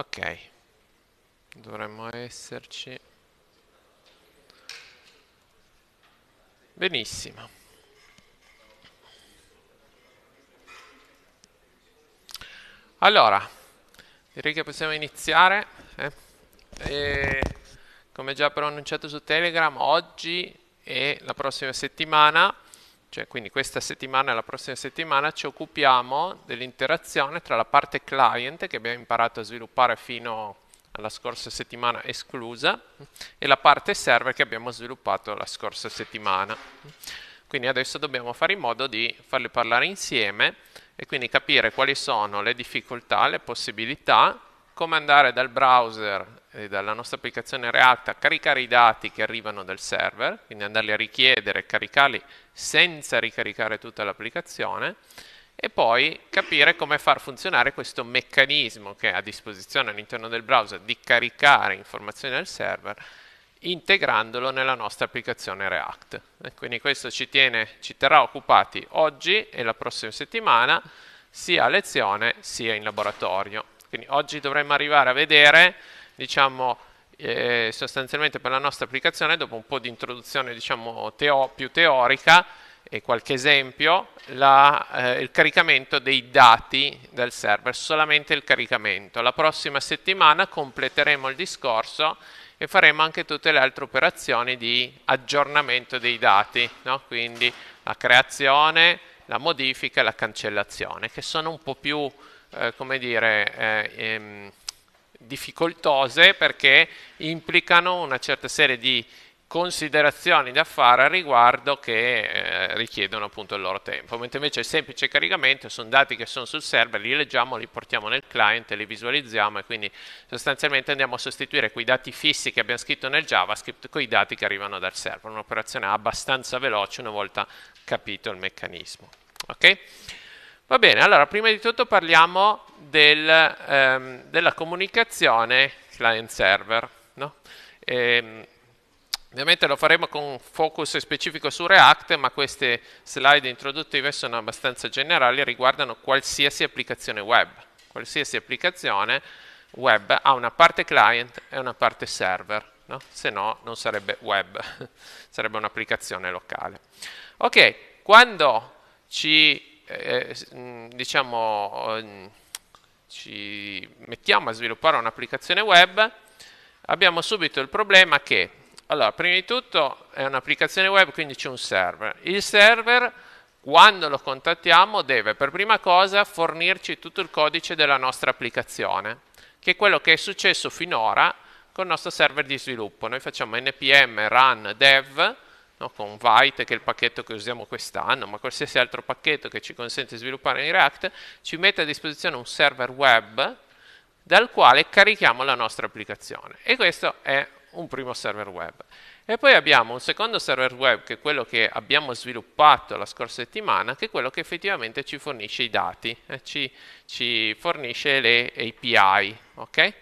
ok dovremmo esserci benissimo allora direi che possiamo iniziare eh? come già pronunciato su telegram oggi e la prossima settimana cioè, quindi questa settimana e la prossima settimana ci occupiamo dell'interazione tra la parte client che abbiamo imparato a sviluppare fino alla scorsa settimana esclusa e la parte server che abbiamo sviluppato la scorsa settimana. Quindi adesso dobbiamo fare in modo di farle parlare insieme e quindi capire quali sono le difficoltà, le possibilità come andare dal browser e dalla nostra applicazione React a caricare i dati che arrivano dal server, quindi andarli a richiedere, caricarli senza ricaricare tutta l'applicazione e poi capire come far funzionare questo meccanismo che è a disposizione all'interno del browser di caricare informazioni dal server integrandolo nella nostra applicazione React. E quindi questo ci, tiene, ci terrà occupati oggi e la prossima settimana sia a lezione sia in laboratorio. Quindi oggi dovremmo arrivare a vedere, diciamo, eh, sostanzialmente per la nostra applicazione, dopo un po' di introduzione diciamo, teo più teorica e qualche esempio, la, eh, il caricamento dei dati del server, solamente il caricamento. La prossima settimana completeremo il discorso e faremo anche tutte le altre operazioni di aggiornamento dei dati, no? quindi la creazione, la modifica e la cancellazione, che sono un po' più eh, come dire, eh, ehm, difficoltose perché implicano una certa serie di considerazioni da fare al riguardo che eh, richiedono appunto il loro tempo, mentre invece il semplice caricamento sono dati che sono sul server, li leggiamo, li portiamo nel client, li visualizziamo e quindi sostanzialmente andiamo a sostituire quei dati fissi che abbiamo scritto nel JavaScript con i dati che arrivano dal server, un'operazione abbastanza veloce una volta capito il meccanismo. Okay? Va bene, allora prima di tutto parliamo del, ehm, della comunicazione client-server. No? Ehm, ovviamente lo faremo con un focus specifico su React, ma queste slide introduttive sono abbastanza generali e riguardano qualsiasi applicazione web. Qualsiasi applicazione web ha una parte client e una parte server, no? se no non sarebbe web, sarebbe un'applicazione locale. Ok, quando ci eh, eh, mm, diciamo, eh, mm, ci mettiamo a sviluppare un'applicazione web, abbiamo subito il problema che, allora, prima di tutto è un'applicazione web, quindi c'è un server. Il server, quando lo contattiamo, deve per prima cosa fornirci tutto il codice della nostra applicazione, che è quello che è successo finora con il nostro server di sviluppo. Noi facciamo npm run dev, no? con Vite che è il pacchetto che usiamo quest'anno, ma qualsiasi altro pacchetto che ci consente di sviluppare in React, ci mette a disposizione un server web dal quale carichiamo la nostra applicazione. E questo è un primo server web. E poi abbiamo un secondo server web, che è quello che abbiamo sviluppato la scorsa settimana, che è quello che effettivamente ci fornisce i dati, eh, ci, ci, fornisce le API. Okay?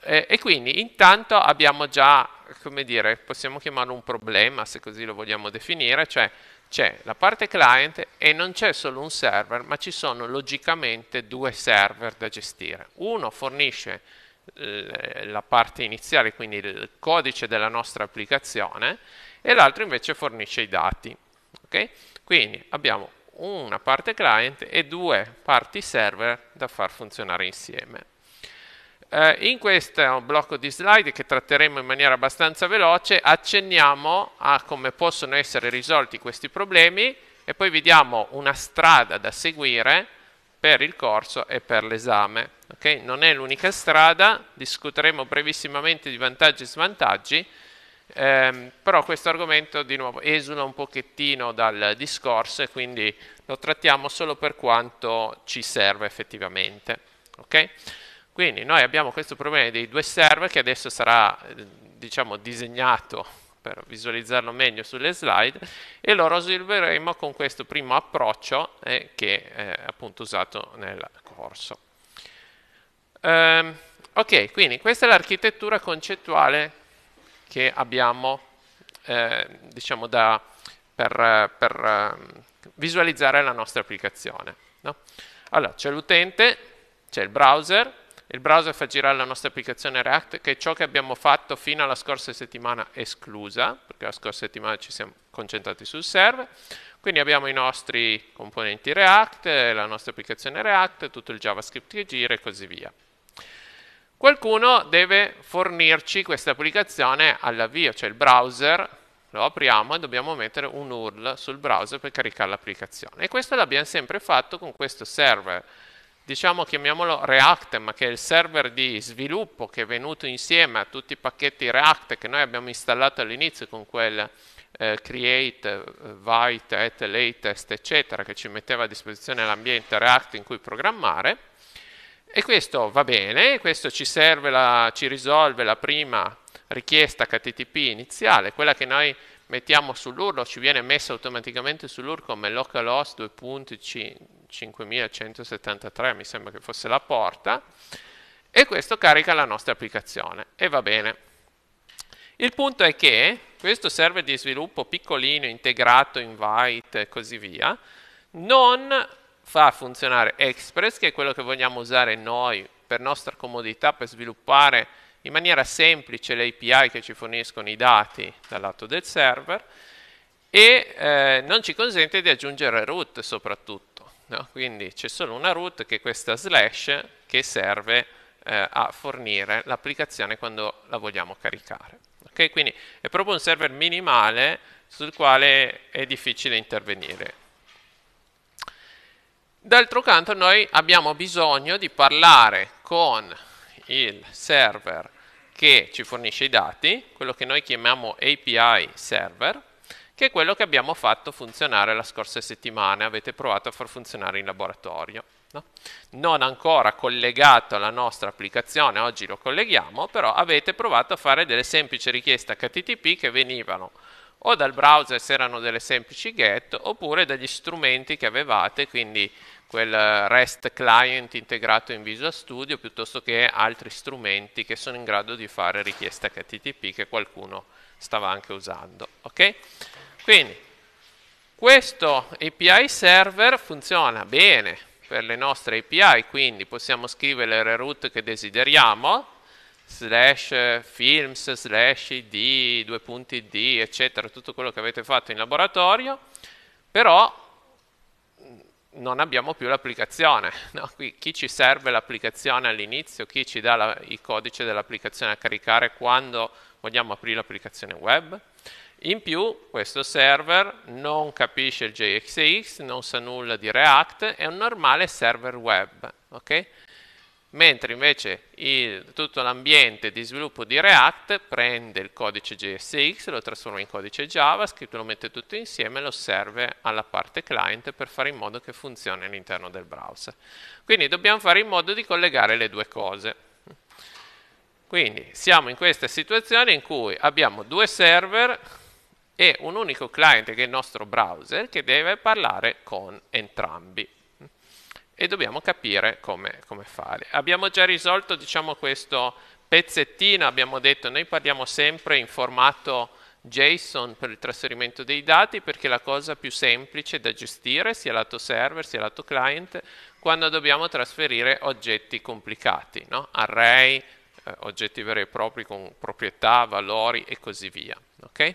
Eh, e quindi intanto abbiamo già come dire, possiamo chiamarlo un problema se così lo vogliamo definire, cioè c'è la parte client e non c'è solo un server, ma ci sono logicamente due server da gestire. Uno fornisce eh, la parte iniziale, quindi il codice della nostra applicazione, e l'altro invece fornisce i dati. Okay? Quindi abbiamo una parte client e due parti server da far funzionare insieme. Eh, in questo blocco di slide che tratteremo in maniera abbastanza veloce accenniamo a come possono essere risolti questi problemi e poi vediamo una strada da seguire per il corso e per l'esame. Okay? Non è l'unica strada, discuteremo brevissimamente di vantaggi e svantaggi, ehm, però questo argomento di nuovo esula un pochettino dal discorso e quindi lo trattiamo solo per quanto ci serve effettivamente. Okay? Quindi noi abbiamo questo problema dei due server che adesso sarà eh, diciamo, disegnato per visualizzarlo meglio sulle slide e lo risolveremo con questo primo approccio eh, che è appunto usato nel corso. Ehm, ok, quindi questa è l'architettura concettuale che abbiamo eh, diciamo da, per, per ehm, visualizzare la nostra applicazione. No? Allora, c'è l'utente, c'è il browser, il browser fa girare la nostra applicazione React, che è ciò che abbiamo fatto fino alla scorsa settimana esclusa, perché la scorsa settimana ci siamo concentrati sul server. Quindi abbiamo i nostri componenti React, la nostra applicazione React, tutto il JavaScript che gira e così via. Qualcuno deve fornirci questa applicazione all'avvio, cioè il browser, lo apriamo e dobbiamo mettere un URL sul browser per caricare l'applicazione. E questo l'abbiamo sempre fatto con questo server diciamo, chiamiamolo React, ma che è il server di sviluppo che è venuto insieme a tutti i pacchetti React che noi abbiamo installato all'inizio con quel eh, create, eh, write, at, latest, eccetera, che ci metteva a disposizione l'ambiente React in cui programmare. E questo va bene, questo ci, serve la, ci risolve la prima richiesta HTTP iniziale, quella che noi mettiamo sull'URL, ci viene messo automaticamente sull'URL come localhost 2.5173, mi sembra che fosse la porta, e questo carica la nostra applicazione, e va bene. Il punto è che questo server di sviluppo piccolino, integrato, invite e così via, non fa funzionare Express, che è quello che vogliamo usare noi per nostra comodità per sviluppare in maniera semplice le API che ci forniscono i dati dal lato del server e eh, non ci consente di aggiungere root soprattutto, no? quindi c'è solo una root che è questa slash che serve eh, a fornire l'applicazione quando la vogliamo caricare. Okay? Quindi è proprio un server minimale sul quale è difficile intervenire. D'altro canto noi abbiamo bisogno di parlare con il server che ci fornisce i dati, quello che noi chiamiamo API server, che è quello che abbiamo fatto funzionare la scorsa settimana, avete provato a far funzionare in laboratorio. No? Non ancora collegato alla nostra applicazione, oggi lo colleghiamo, però avete provato a fare delle semplici richieste HTTP che venivano o dal browser se erano delle semplici GET, oppure dagli strumenti che avevate, quindi quel REST client integrato in Visual Studio piuttosto che altri strumenti che sono in grado di fare richieste HTTP che qualcuno stava anche usando. Okay? Quindi questo API server funziona bene per le nostre API, quindi possiamo scrivere le root che desideriamo, slash films, slash id, due punti id, eccetera, tutto quello che avete fatto in laboratorio, però non abbiamo più l'applicazione. No? chi ci serve l'applicazione all'inizio, chi ci dà la, il codice dell'applicazione a caricare quando vogliamo aprire l'applicazione web. In più questo server non capisce il JXX, non sa nulla di React, è un normale server web. Okay? mentre invece il, tutto l'ambiente di sviluppo di React prende il codice JSX, lo trasforma in codice JavaScript, lo mette tutto insieme e lo serve alla parte client per fare in modo che funzioni all'interno del browser. Quindi dobbiamo fare in modo di collegare le due cose. Quindi siamo in questa situazione in cui abbiamo due server e un unico client che è il nostro browser che deve parlare con entrambi e dobbiamo capire come, come fare. Abbiamo già risolto diciamo, questo pezzettino, abbiamo detto noi parliamo sempre in formato JSON per il trasferimento dei dati perché è la cosa più semplice da gestire sia lato server sia lato client quando dobbiamo trasferire oggetti complicati, no? array, eh, oggetti veri e propri con proprietà, valori e così via. Okay?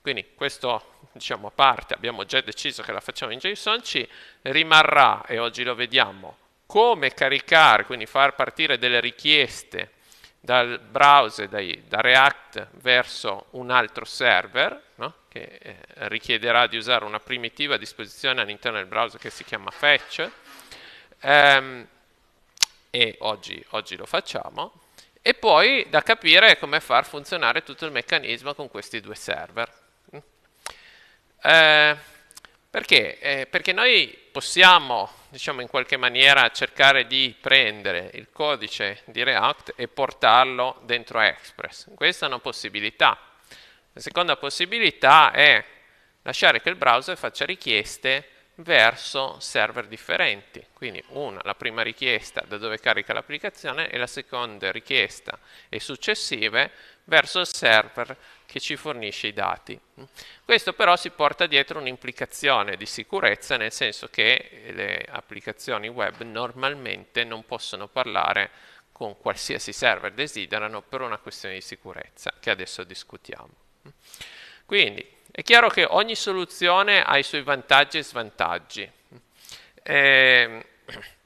Quindi questo diciamo, parte, abbiamo già deciso che la facciamo in JSON, ci rimarrà, e oggi lo vediamo, come caricare, quindi far partire delle richieste dal browser, dai, da React verso un altro server, no? che eh, richiederà di usare una primitiva a disposizione all'interno del browser che si chiama fetch, ehm, e oggi, oggi lo facciamo, e poi da capire come far funzionare tutto il meccanismo con questi due server. Eh, perché? Eh, perché noi possiamo, diciamo in qualche maniera, cercare di prendere il codice di React e portarlo dentro Express. Questa è una possibilità. La seconda possibilità è lasciare che il browser faccia richieste verso server differenti. Quindi una, la prima richiesta da dove carica l'applicazione e la seconda richiesta e successive verso il server che ci fornisce i dati. Questo però si porta dietro un'implicazione di sicurezza, nel senso che eh, le applicazioni web normalmente non possono parlare con qualsiasi server desiderano per una questione di sicurezza, che adesso discutiamo. Quindi, è chiaro che ogni soluzione ha i suoi vantaggi e svantaggi. Ehm, eh,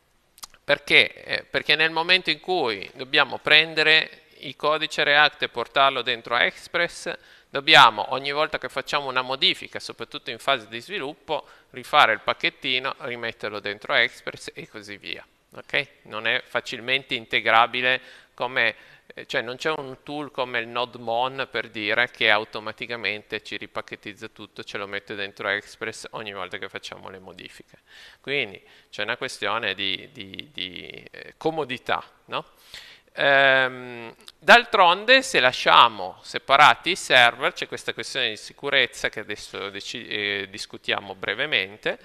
perché? perché nel momento in cui dobbiamo prendere il codice React e portarlo dentro a Express, dobbiamo ogni volta che facciamo una modifica, soprattutto in fase di sviluppo, rifare il pacchettino, rimetterlo dentro a Express e così via. Okay? Non è facilmente integrabile come, eh, cioè non c'è un tool come il NodeMon per dire che automaticamente ci ripacchettizza tutto, ce lo mette dentro Express ogni volta che facciamo le modifiche. Quindi c'è una questione di, di, di eh, comodità. No? Ehm, d'altronde se lasciamo separati i server, c'è questa questione di sicurezza che adesso eh, discutiamo brevemente,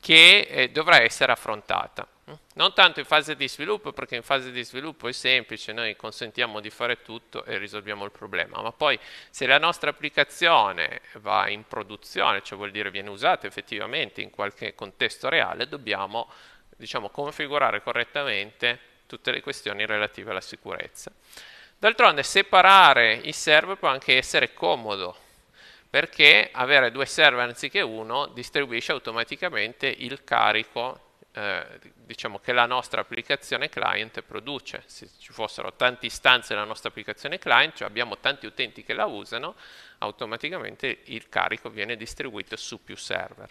che eh, dovrà essere affrontata. Non tanto in fase di sviluppo, perché in fase di sviluppo è semplice, noi consentiamo di fare tutto e risolviamo il problema, ma poi se la nostra applicazione va in produzione, cioè vuol dire viene usata effettivamente in qualche contesto reale, dobbiamo diciamo, configurare correttamente tutte le questioni relative alla sicurezza. D'altronde separare i server può anche essere comodo, perché avere due server anziché uno distribuisce automaticamente il carico eh, diciamo che la nostra applicazione client produce. Se ci fossero tante istanze della nostra applicazione client, cioè abbiamo tanti utenti che la usano, automaticamente il carico viene distribuito su più server.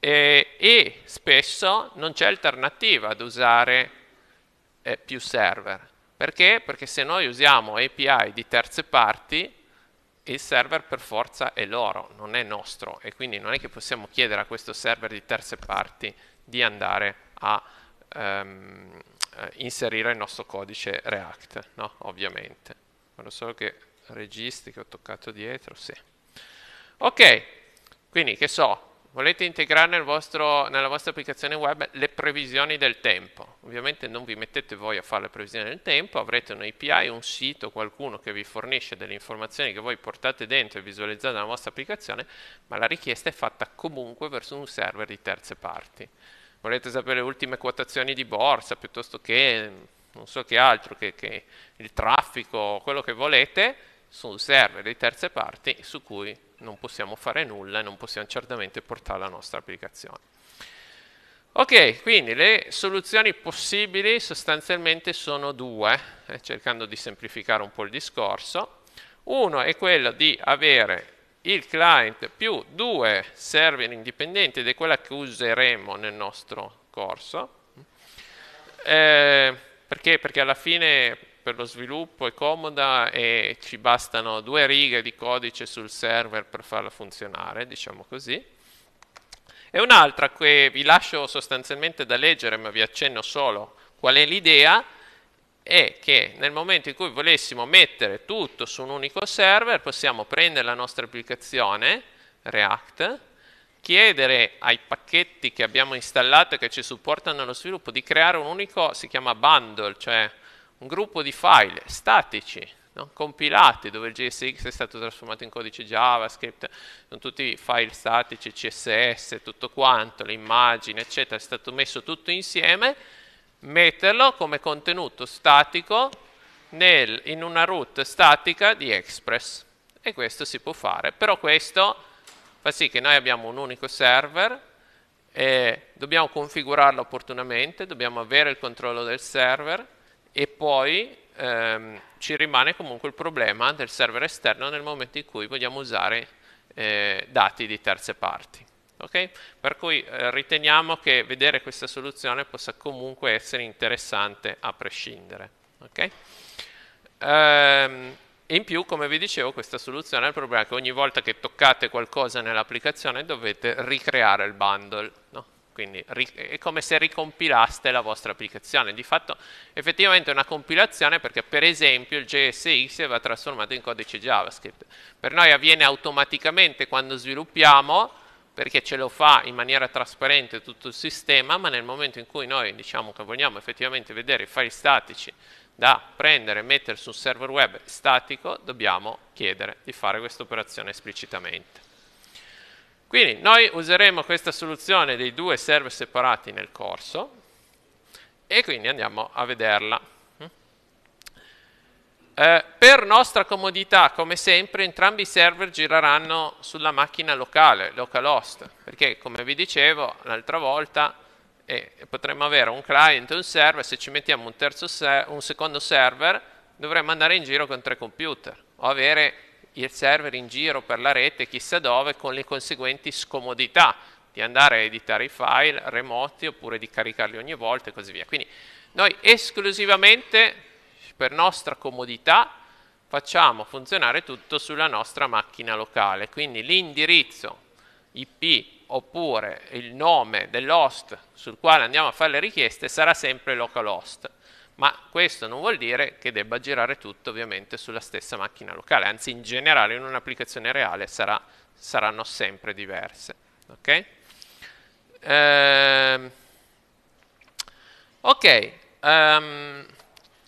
E, eh, e spesso non c'è alternativa ad usare eh, più server. Perché? Perché se noi usiamo API di terze parti, il server per forza è loro, non è nostro e quindi non è che possiamo chiedere a questo server di terze parti di andare a ehm, eh, inserire il nostro codice React, no? ovviamente. Guardo solo che registri che ho toccato dietro, sì. Ok, quindi che so, Volete integrare nel vostro, nella vostra applicazione web le previsioni del tempo. Ovviamente non vi mettete voi a fare le previsioni del tempo, avrete un API, un sito, qualcuno che vi fornisce delle informazioni che voi portate dentro e visualizzate nella vostra applicazione, ma la richiesta è fatta comunque verso un server di terze parti. Volete sapere le ultime quotazioni di borsa piuttosto che non so che altro, che, che il traffico, quello che volete, su un server di terze parti su cui non possiamo fare nulla e non possiamo certamente portare la nostra applicazione. Ok, quindi le soluzioni possibili sostanzialmente sono due, eh, cercando di semplificare un po' il discorso. Uno è quello di avere il client più due server indipendenti ed è quella che useremo nel nostro corso. Eh, perché? Perché alla fine per lo sviluppo è comoda e ci bastano due righe di codice sul server per farla funzionare, diciamo così. E un'altra che vi lascio sostanzialmente da leggere, ma vi accenno solo qual è l'idea, è che nel momento in cui volessimo mettere tutto su un unico server, possiamo prendere la nostra applicazione React, chiedere ai pacchetti che abbiamo installato e che ci supportano lo sviluppo di creare un unico, si chiama bundle, cioè un gruppo di file statici, no? compilati, dove il JSX è stato trasformato in codice JavaScript, sono tutti file statici, CSS, tutto quanto, le immagini, eccetera, è stato messo tutto insieme, metterlo come contenuto statico nel, in una root statica di Express. E questo si può fare, però questo fa sì che noi abbiamo un unico server e dobbiamo configurarlo opportunamente, dobbiamo avere il controllo del server, e poi ehm, ci rimane comunque il problema del server esterno nel momento in cui vogliamo usare eh, dati di terze parti. Okay? Per cui eh, riteniamo che vedere questa soluzione possa comunque essere interessante a prescindere. Okay? Ehm, in più, come vi dicevo, questa soluzione ha il problema che ogni volta che toccate qualcosa nell'applicazione dovete ricreare il bundle. No? quindi è come se ricompilaste la vostra applicazione, di fatto effettivamente è una compilazione perché per esempio il JSX va trasformato in codice JavaScript, per noi avviene automaticamente quando sviluppiamo perché ce lo fa in maniera trasparente tutto il sistema, ma nel momento in cui noi diciamo che vogliamo effettivamente vedere i file statici da prendere e mettere su un server web statico, dobbiamo chiedere di fare questa operazione esplicitamente. Quindi noi useremo questa soluzione dei due server separati nel corso e quindi andiamo a vederla. Eh, per nostra comodità, come sempre, entrambi i server gireranno sulla macchina locale, localhost, perché come vi dicevo l'altra volta eh, potremmo avere un client e un server, se ci mettiamo un, un secondo server dovremmo andare in giro con tre computer o avere il server in giro per la rete chissà dove con le conseguenti scomodità di andare a editare i file remoti oppure di caricarli ogni volta e così via. Quindi noi esclusivamente per nostra comodità facciamo funzionare tutto sulla nostra macchina locale, quindi l'indirizzo IP oppure il nome dell'host sul quale andiamo a fare le richieste sarà sempre localhost ma questo non vuol dire che debba girare tutto ovviamente sulla stessa macchina locale, anzi in generale in un'applicazione reale sarà, saranno sempre diverse. Ok, ehm, okay. Um,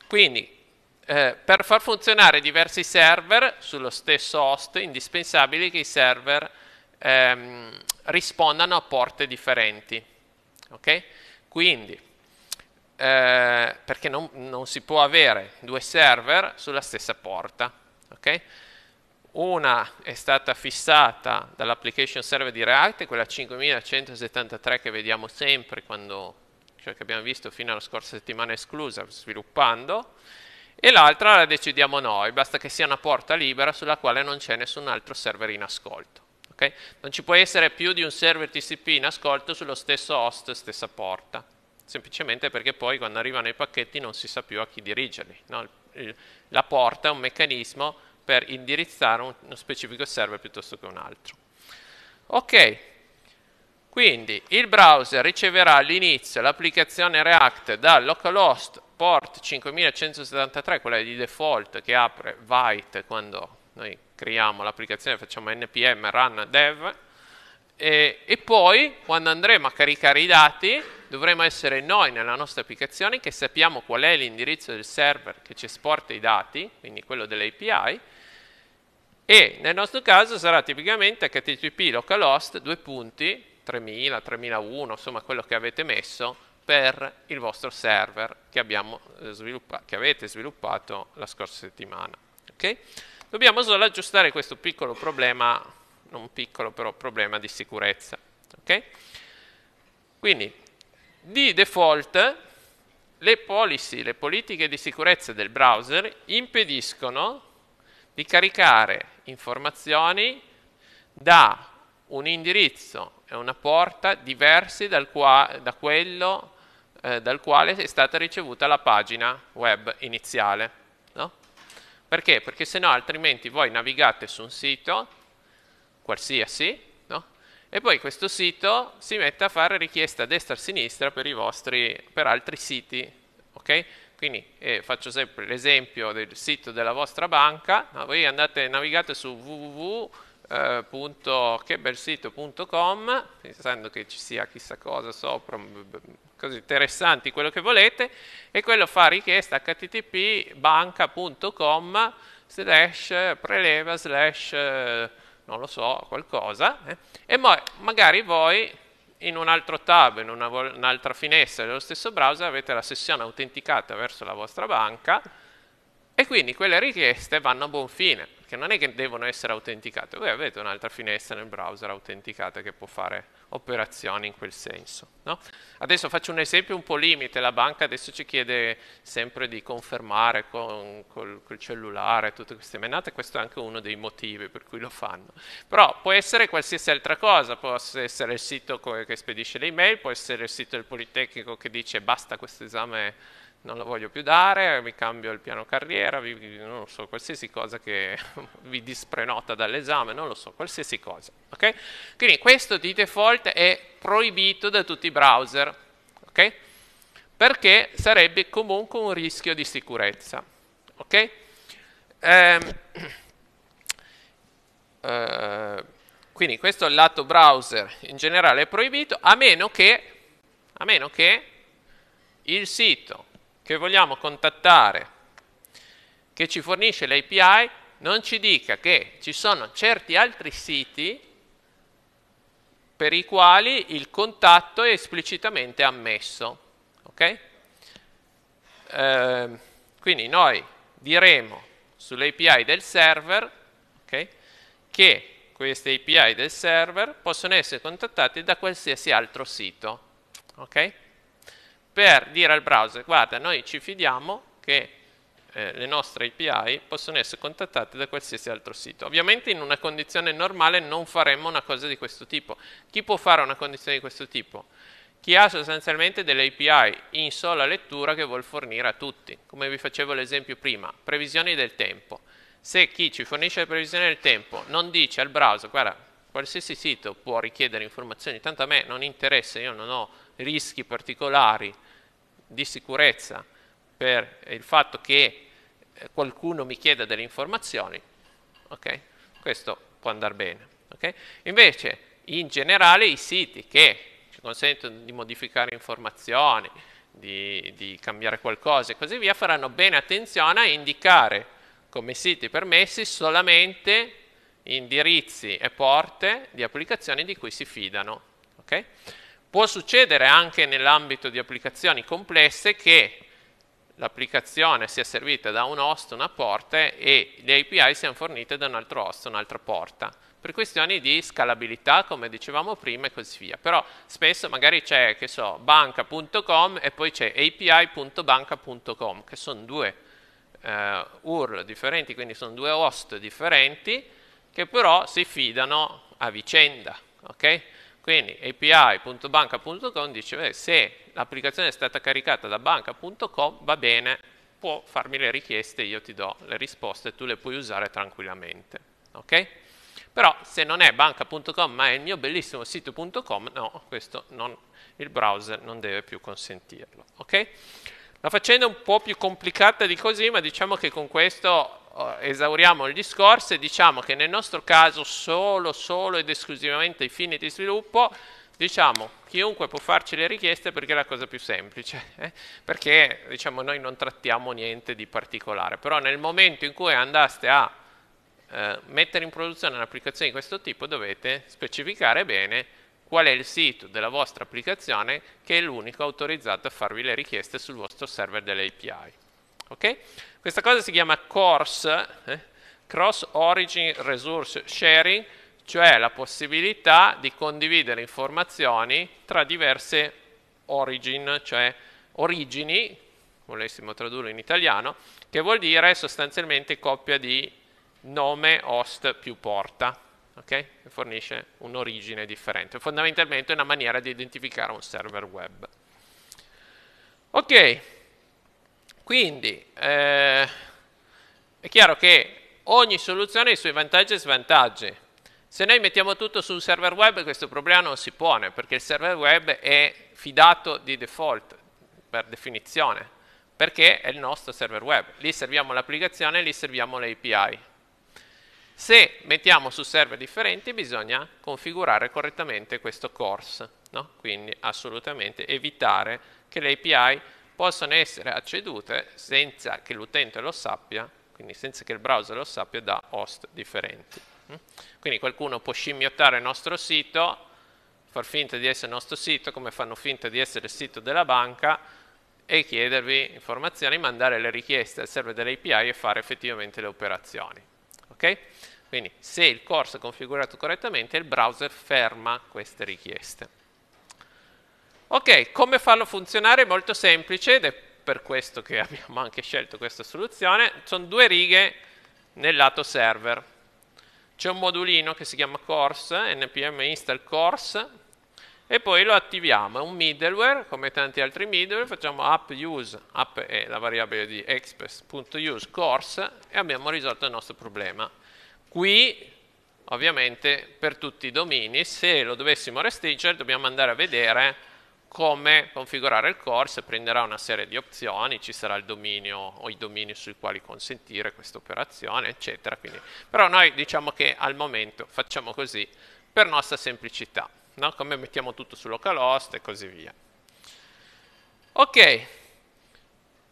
quindi eh, per far funzionare diversi server sullo stesso host è indispensabile che i server ehm, rispondano a porte differenti. Okay? Quindi eh, perché non, non, si può avere due server sulla stessa porta. Okay? Una è stata fissata dall'application server di React, quella 5173 che vediamo sempre, quando, cioè che abbiamo visto fino alla scorsa settimana esclusa, sviluppando, e l'altra la decidiamo noi, basta che sia una porta libera sulla quale non c'è nessun altro server in ascolto. Okay? Non ci può essere più di un server TCP in ascolto sullo stesso host, stessa porta semplicemente perché poi quando arrivano i pacchetti non si sa più a chi dirigerli. No? La porta è un meccanismo per indirizzare uno specifico server piuttosto che un altro. Ok, quindi il browser riceverà all'inizio l'applicazione React dal localhost port 5173, quella di default che apre Vite quando noi creiamo l'applicazione, facciamo npm run dev, e, e poi quando andremo a caricare i dati dovremo essere noi nella nostra applicazione che sappiamo qual è l'indirizzo del server che ci esporta i dati, quindi quello dell'API, e nel nostro caso sarà tipicamente http localhost 2 punti 3000, 3001, insomma quello che avete messo per il vostro server che, eh, che avete sviluppato la scorsa settimana. Okay? Dobbiamo solo aggiustare questo piccolo problema un piccolo però problema di sicurezza. Okay? Quindi di default le policy, le politiche di sicurezza del browser impediscono di caricare informazioni da un indirizzo e una porta diversi dal qua, da quello eh, dal quale è stata ricevuta la pagina web iniziale. No? Perché? Perché se no altrimenti voi navigate su un sito qualsiasi, no? e poi questo sito si mette a fare richiesta a destra e a sinistra per, vostri, per altri siti. Okay? Quindi eh, faccio sempre l'esempio del sito della vostra banca, no? voi andate, navigate su www.chebelsito.com, pensando che ci sia chissà cosa sopra, cose interessanti, quello che volete, e quello fa richiesta http banca.com slash preleva slash non lo so, qualcosa, eh? e poi magari voi in un altro tab, in una, un'altra finestra dello stesso browser avete la sessione autenticata verso la vostra banca e quindi quelle richieste vanno a buon fine perché non è che devono essere autenticate, voi avete un'altra finestra nel browser autenticata che può fare operazioni in quel senso. No? Adesso faccio un esempio un po' limite, la banca adesso ci chiede sempre di confermare con, col, col cellulare tutte queste menate, questo è anche uno dei motivi per cui lo fanno, però può essere qualsiasi altra cosa, può essere il sito che spedisce le email, può essere il sito del Politecnico che dice basta questo esame non lo voglio più dare, vi cambio il piano carriera, vi, non so, qualsiasi cosa che vi disprenota dall'esame, non lo so, qualsiasi cosa. Okay? Quindi questo di default è proibito da tutti i browser, okay? perché sarebbe comunque un rischio di sicurezza. Okay? Ehm, eh, quindi questo lato browser in generale è proibito, a meno che, a meno che il sito che vogliamo contattare, che ci fornisce l'API, non ci dica che ci sono certi altri siti per i quali il contatto è esplicitamente ammesso. Okay? Eh, quindi noi diremo sull'API del server okay, che queste API del server possono essere contattate da qualsiasi altro sito. Okay? per dire al browser guarda noi ci fidiamo che eh, le nostre API possono essere contattate da qualsiasi altro sito. Ovviamente in una condizione normale non faremmo una cosa di questo tipo. Chi può fare una condizione di questo tipo? Chi ha sostanzialmente delle API in sola lettura che vuol fornire a tutti. Come vi facevo l'esempio prima, previsioni del tempo. Se chi ci fornisce le previsioni del tempo non dice al browser, guarda, qualsiasi sito può richiedere informazioni, tanto a me non interessa, io non ho rischi particolari di sicurezza per il fatto che eh, qualcuno mi chieda delle informazioni, okay? questo può andare bene. Okay? Invece, in generale, i siti che ci consentono di modificare informazioni, di, di, cambiare qualcosa e così via, faranno bene attenzione a indicare come siti permessi solamente indirizzi e porte di applicazioni di cui si fidano. Okay? Può succedere anche nell'ambito di applicazioni complesse che l'applicazione sia servita da un host, una porta, e le API siano fornite da un altro host, un'altra porta, per questioni di scalabilità, come dicevamo prima, e così via. Però spesso magari c'è, che so, banca.com e poi c'è api.banca.com, che sono due eh, URL differenti, quindi sono due host differenti, che però si fidano a vicenda, ok? Quindi api.banca.com dice beh, se l'applicazione è stata caricata da banca.com va bene, può farmi le richieste, io ti do le risposte, e tu le puoi usare tranquillamente. Okay? Però se non è banca.com ma è il mio bellissimo sito.com, no, questo non, il browser non deve più consentirlo. Okay? La faccenda è un po' più complicata di così, ma diciamo che con questo eh, esauriamo il discorso e diciamo che nel nostro caso solo, solo ed esclusivamente ai fini di sviluppo diciamo chiunque può farci le richieste perché è la cosa più semplice, eh? perché diciamo, noi non trattiamo niente di particolare, però nel momento in cui andaste a eh, mettere in produzione un'applicazione di questo tipo dovete specificare bene qual è il sito della vostra applicazione che è l'unico autorizzato a farvi le richieste sul vostro server dell'API. Okay? Questa cosa si chiama CORS, eh? Cross Origin Resource Sharing, cioè la possibilità di condividere informazioni tra diverse origin, cioè origini, volessimo tradurlo in italiano, che vuol dire sostanzialmente coppia di nome host più porta, ok? fornisce un'origine differente. Fondamentalmente è una maniera di identificare un server web. Ok, quindi eh, è chiaro che ogni soluzione ha i suoi vantaggi e svantaggi. Se noi mettiamo tutto su un server web questo problema non si pone perché il server web è fidato di default per definizione perché è il nostro server web. Lì serviamo l'applicazione, e lì serviamo le API. Se mettiamo su server differenti bisogna configurare correttamente questo course, no? quindi assolutamente evitare che le API possono essere accedute senza che l'utente lo sappia, quindi senza che il browser lo sappia, da host differenti. Mm? Quindi qualcuno può scimmiottare il nostro sito, far finta di essere il nostro sito, come fanno finta di essere il sito della banca, e chiedervi informazioni, mandare le richieste al server dell'API e fare effettivamente le operazioni. Okay? Quindi se il corso è configurato correttamente, il browser ferma queste richieste. Ok, come farlo funzionare? molto semplice ed è per questo che abbiamo anche scelto questa soluzione. Sono due righe nel lato server. C'è un modulino che si chiama course, npm install course, e poi lo attiviamo. È un middleware, come tanti altri middleware, facciamo app use, app è la variabile di express.use course, e abbiamo risolto il nostro problema. Qui ovviamente per tutti i domini, se lo dovessimo restringere dobbiamo andare a vedere come configurare il course, prenderà una serie di opzioni, ci sarà il dominio o i domini sui quali consentire questa operazione, eccetera. Quindi, però noi diciamo che al momento facciamo così per nostra semplicità, no? come mettiamo tutto su localhost e così via. Ok,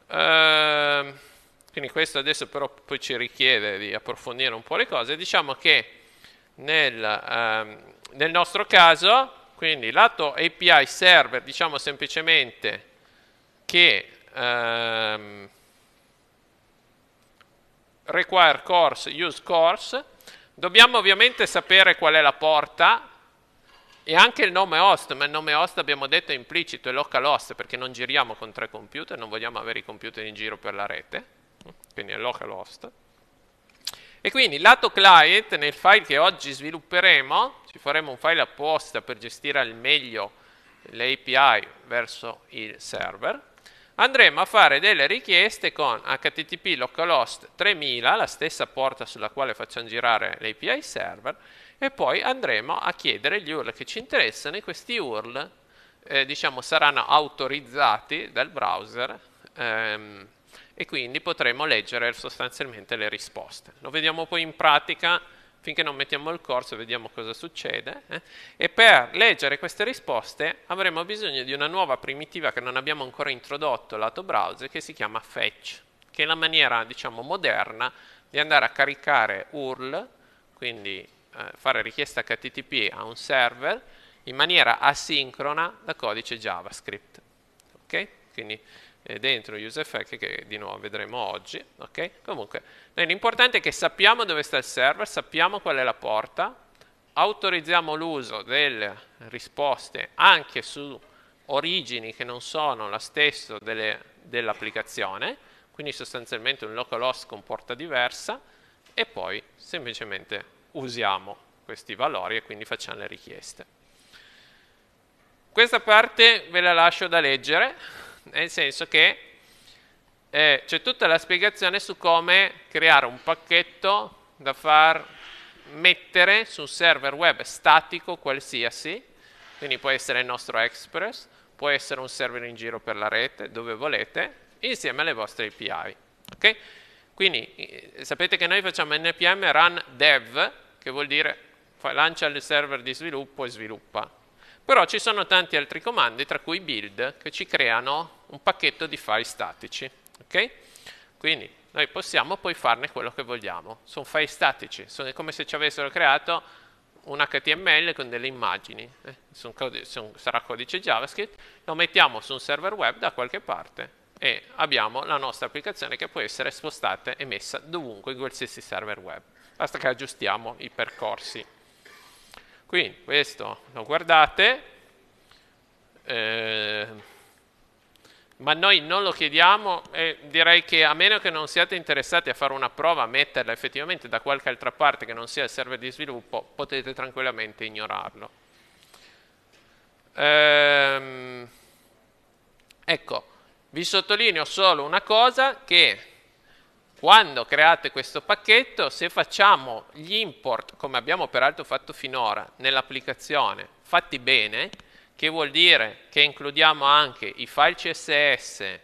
ehm, quindi questo adesso però poi ci richiede di approfondire un po' le cose, diciamo che nel, ehm, nel nostro caso quindi lato API server diciamo semplicemente che ehm, require course, use course, dobbiamo ovviamente sapere qual è la porta e anche il nome host, ma il nome host abbiamo detto è implicito, è localhost perché non giriamo con tre computer, non vogliamo avere i computer in giro per la rete, quindi è localhost. E quindi lato client nel file che oggi svilupperemo, ci faremo un file apposta per gestire al meglio l'API verso il server, andremo a fare delle richieste con http localhost 3000, la stessa porta sulla quale facciamo girare l'API server, e poi andremo a chiedere gli URL che ci interessano e questi URL eh, diciamo, saranno autorizzati dal browser ehm, e quindi potremo leggere sostanzialmente le risposte. Lo vediamo poi in pratica finché non mettiamo il corso vediamo cosa succede eh? e per leggere queste risposte avremo bisogno di una nuova primitiva che non abbiamo ancora introdotto lato browser che si chiama fetch che è la maniera diciamo moderna di andare a caricare URL quindi eh, fare richiesta HTTP a un server in maniera asincrona da codice JavaScript okay? quindi eh, dentro useEffect che di nuovo vedremo oggi. Okay? Comunque, l'importante è che sappiamo dove sta il server, sappiamo qual è la porta, autorizziamo l'uso delle risposte anche su origini che non sono la stessa dell'applicazione, dell quindi sostanzialmente un localhost con porta diversa, e poi semplicemente usiamo questi valori e quindi facciamo le richieste. Questa parte ve la lascio da leggere, nel senso che eh, c'è tutta la spiegazione su come creare un pacchetto da far mettere su un server web statico qualsiasi, quindi può essere il nostro Express, può essere un server in giro per la rete, dove volete, insieme alle vostre API. Okay? Quindi eh, sapete che noi facciamo npm run dev, che vuol dire lancia il server di sviluppo e sviluppa. Però ci sono tanti altri comandi, tra cui build, che ci creano un pacchetto di file statici. Okay? Quindi noi possiamo poi farne quello che vogliamo. Sono file statici, sono come se ci avessero creato un HTML con delle immagini. Eh? Sono, sono, sarà codice JavaScript, lo mettiamo su un server web da qualche parte e abbiamo la nostra applicazione che può essere spostata e messa dovunque in qualsiasi server web. Basta che aggiustiamo i percorsi quindi questo lo guardate, eh, ma noi non lo chiediamo e direi che a meno che non siate interessati a fare una prova, a metterla effettivamente da qualche altra parte che non sia il server di sviluppo, potete tranquillamente ignorarlo. Eh, ecco, vi sottolineo solo una cosa che quando create questo pacchetto, se facciamo gli import, come abbiamo peraltro fatto finora, nell'applicazione, fatti bene, che vuol dire che includiamo anche i file CSS,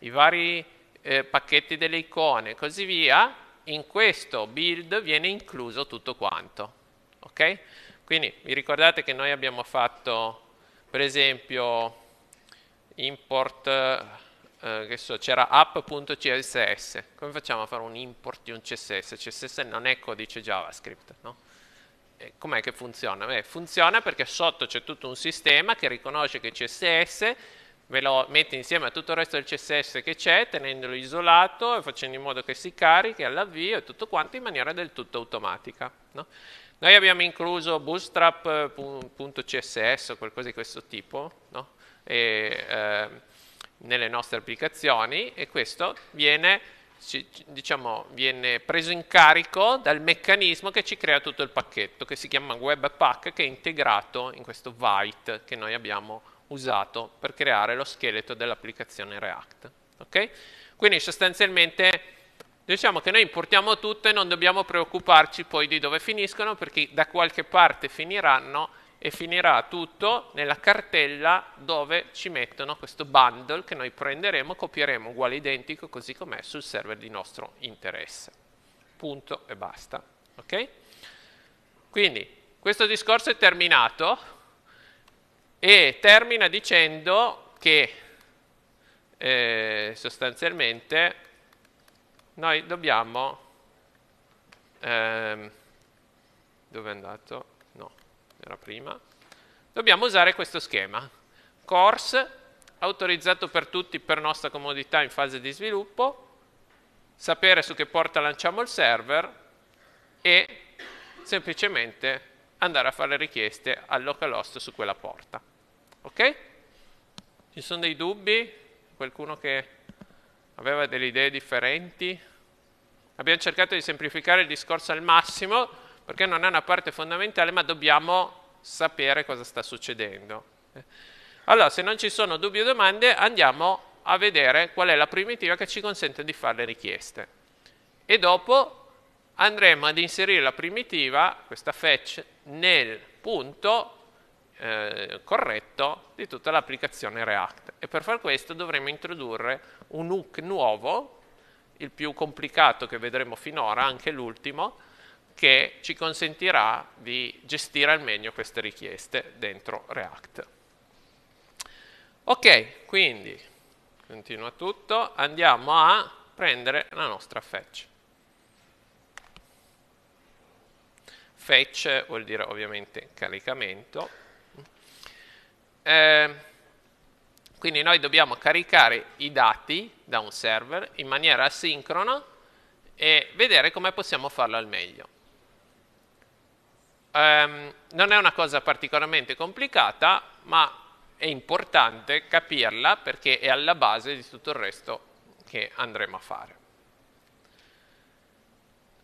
i vari eh, pacchetti delle icone e così via, in questo build viene incluso tutto quanto. Okay? Quindi vi ricordate che noi abbiamo fatto, per esempio, import eh, so, c'era app.css, come facciamo a fare un import di un CSS? CSS non è codice JavaScript, no? Com'è che funziona? Beh, funziona perché sotto c'è tutto un sistema che riconosce che CSS ve lo mette insieme a tutto il resto del CSS che c'è, tenendolo isolato e facendo in modo che si carichi all'avvio e tutto quanto in maniera del tutto automatica. No? Noi abbiamo incluso bootstrap.css o qualcosa di questo tipo, no? e, eh, nelle nostre applicazioni e questo viene, diciamo, viene preso in carico dal meccanismo che ci crea tutto il pacchetto, che si chiama Webpack, che è integrato in questo byte che noi abbiamo usato per creare lo scheletro dell'applicazione React. Okay? Quindi sostanzialmente diciamo che noi importiamo tutto e non dobbiamo preoccuparci poi di dove finiscono perché da qualche parte finiranno e finirà tutto nella cartella dove ci mettono questo bundle che noi prenderemo, copieremo uguale identico così com'è sul server di nostro interesse. Punto e basta. Okay? Quindi questo discorso è terminato e termina dicendo che eh, sostanzialmente noi dobbiamo... Ehm, dove è andato? era prima, dobbiamo usare questo schema. Course, autorizzato per tutti per nostra comodità in fase di sviluppo, sapere su che porta lanciamo il server e semplicemente andare a fare le richieste al localhost su quella porta. Ok? Ci sono dei dubbi? Qualcuno che aveva delle idee differenti? Abbiamo cercato di semplificare il discorso al massimo, perché non è una parte fondamentale, ma dobbiamo sapere cosa sta succedendo. Allora, se non ci sono dubbi o domande, andiamo a vedere qual è la primitiva che ci consente di fare le richieste. E dopo andremo ad inserire la primitiva, questa fetch, nel punto eh, corretto di tutta l'applicazione React. E per far questo dovremo introdurre un hook nuovo, il più complicato che vedremo finora, anche l'ultimo, che ci consentirà di gestire al meglio queste richieste dentro React. Ok, quindi continua tutto, andiamo a prendere la nostra fetch. Fetch vuol dire ovviamente caricamento. Eh, quindi noi dobbiamo caricare i dati da un server in maniera asincrona e vedere come possiamo farlo al meglio. Um, non è una cosa particolarmente complicata, ma è importante capirla perché è alla base di tutto il resto che andremo a fare.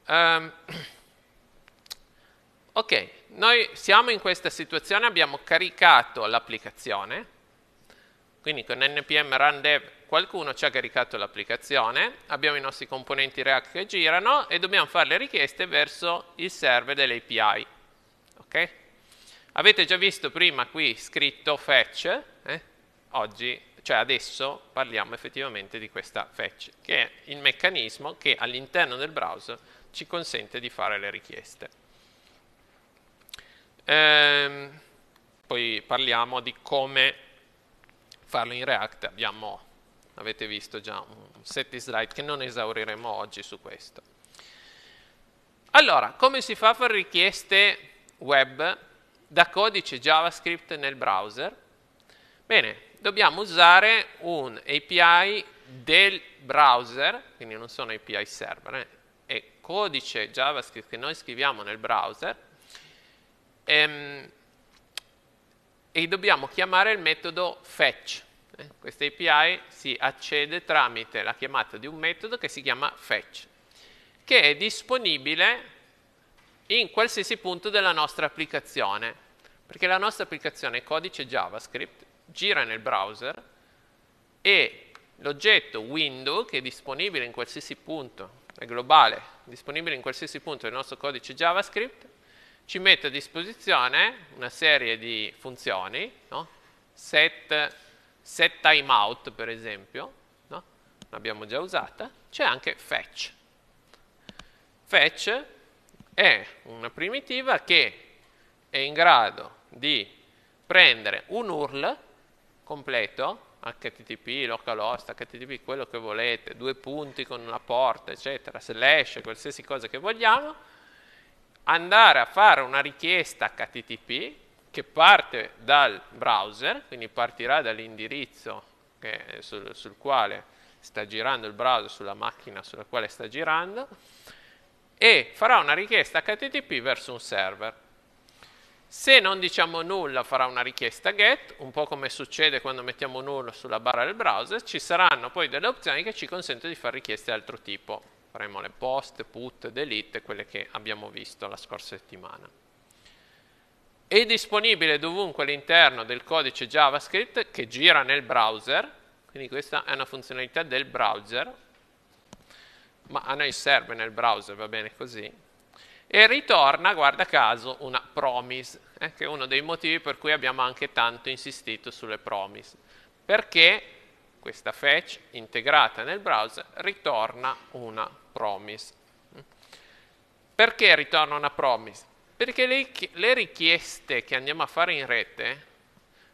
Um, ok, noi siamo in questa situazione, abbiamo caricato l'applicazione, quindi con npm run dev qualcuno ci ha caricato l'applicazione, abbiamo i nostri componenti React che girano e dobbiamo fare le richieste verso il server dell'API. Okay? Avete già visto prima qui scritto fetch, eh? Oggi, cioè adesso parliamo effettivamente di questa fetch, che è il meccanismo che all'interno del browser ci consente di fare le richieste. Ehm, poi parliamo di come farlo in React, abbiamo, avete visto già un set di slide che non esauriremo oggi su questo. Allora, come si fa a fare richieste web da codice JavaScript nel browser. Bene, dobbiamo usare un API del browser, quindi non sono API server, eh, è codice JavaScript che noi scriviamo nel browser, ehm, e dobbiamo chiamare il metodo fetch. Eh, questa API si accede tramite la chiamata di un metodo che si chiama fetch, che è disponibile in qualsiasi punto della nostra applicazione, perché la nostra applicazione è codice JavaScript, gira nel browser e l'oggetto window che è disponibile in qualsiasi punto, è globale, disponibile in qualsiasi punto del nostro codice JavaScript, ci mette a disposizione una serie di funzioni, no? set, set timeout per esempio, no? l'abbiamo già usata, c'è anche fetch. Fetch è una primitiva che è in grado di prendere un URL completo, http, localhost, http, quello che volete, due punti con una porta, eccetera, slash, qualsiasi cosa che vogliamo, andare a fare una richiesta http che parte dal browser, quindi partirà dall'indirizzo sul, sul quale sta girando il browser, sulla macchina sulla quale sta girando, e farà una richiesta HTTP verso un server. Se non diciamo nulla farà una richiesta GET, un po' come succede quando mettiamo nulla sulla barra del browser, ci saranno poi delle opzioni che ci consentono di fare richieste di altro tipo. Faremo le post, put, delete, quelle che abbiamo visto la scorsa settimana. È disponibile dovunque all'interno del codice JavaScript che gira nel browser, quindi questa è una funzionalità del browser, ma a noi serve nel browser, va bene così, e ritorna, guarda caso, una promise, eh, che è uno dei motivi per cui abbiamo anche tanto insistito sulle promise, perché questa fetch integrata nel browser ritorna una promise. Perché ritorna una promise? Perché le, le richieste che andiamo a fare in rete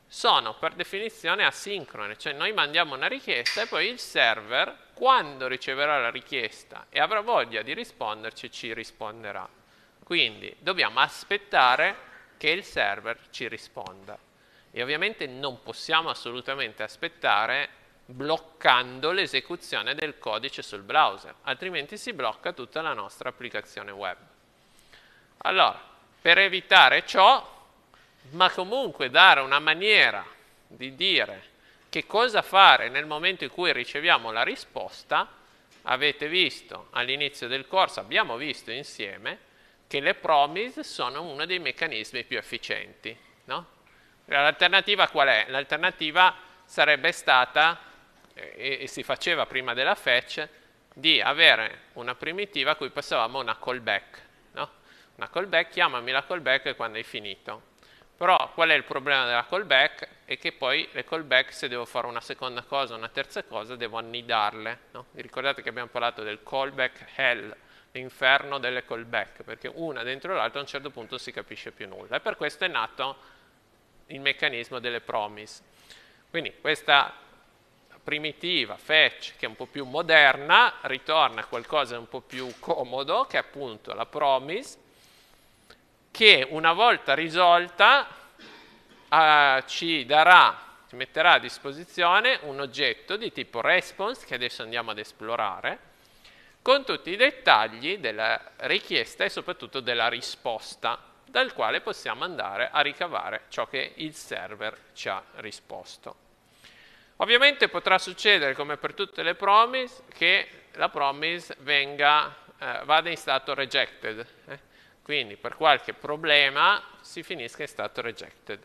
sono per definizione asincrone, cioè noi mandiamo una richiesta e poi il server quando riceverà la richiesta e avrà voglia di risponderci, ci risponderà. Quindi dobbiamo aspettare che il server ci risponda. E ovviamente non possiamo assolutamente aspettare bloccando l'esecuzione del codice sul browser, altrimenti si blocca tutta la nostra applicazione web. Allora, per evitare ciò, ma comunque dare una maniera di dire che cosa fare nel momento in cui riceviamo la risposta, avete visto all'inizio del corso, abbiamo visto insieme, che le promise sono uno dei meccanismi più efficienti. No? L'alternativa qual è? L'alternativa sarebbe stata, eh, e, e si faceva prima della fetch, di avere una primitiva a cui passavamo una callback. No? Una callback, chiamami la callback quando hai finito. Però qual è il problema della callback? È che poi le callback, se devo fare una seconda cosa una terza cosa, devo annidarle. No? Vi ricordate che abbiamo parlato del callback hell, l'inferno delle callback, perché una dentro l'altra a un certo punto non si capisce più nulla. E per questo è nato il meccanismo delle promise. Quindi questa primitiva, fetch, che è un po' più moderna, ritorna a qualcosa un po' più comodo, che è appunto la promise, che una volta risolta eh, ci darà, ci metterà a disposizione un oggetto di tipo response, che adesso andiamo ad esplorare, con tutti i dettagli della richiesta e soprattutto della risposta, dal quale possiamo andare a ricavare ciò che il server ci ha risposto. Ovviamente potrà succedere, come per tutte le promise, che la promise venga, eh, vada in stato rejected, eh? Quindi per qualche problema si finisca in stato rejected.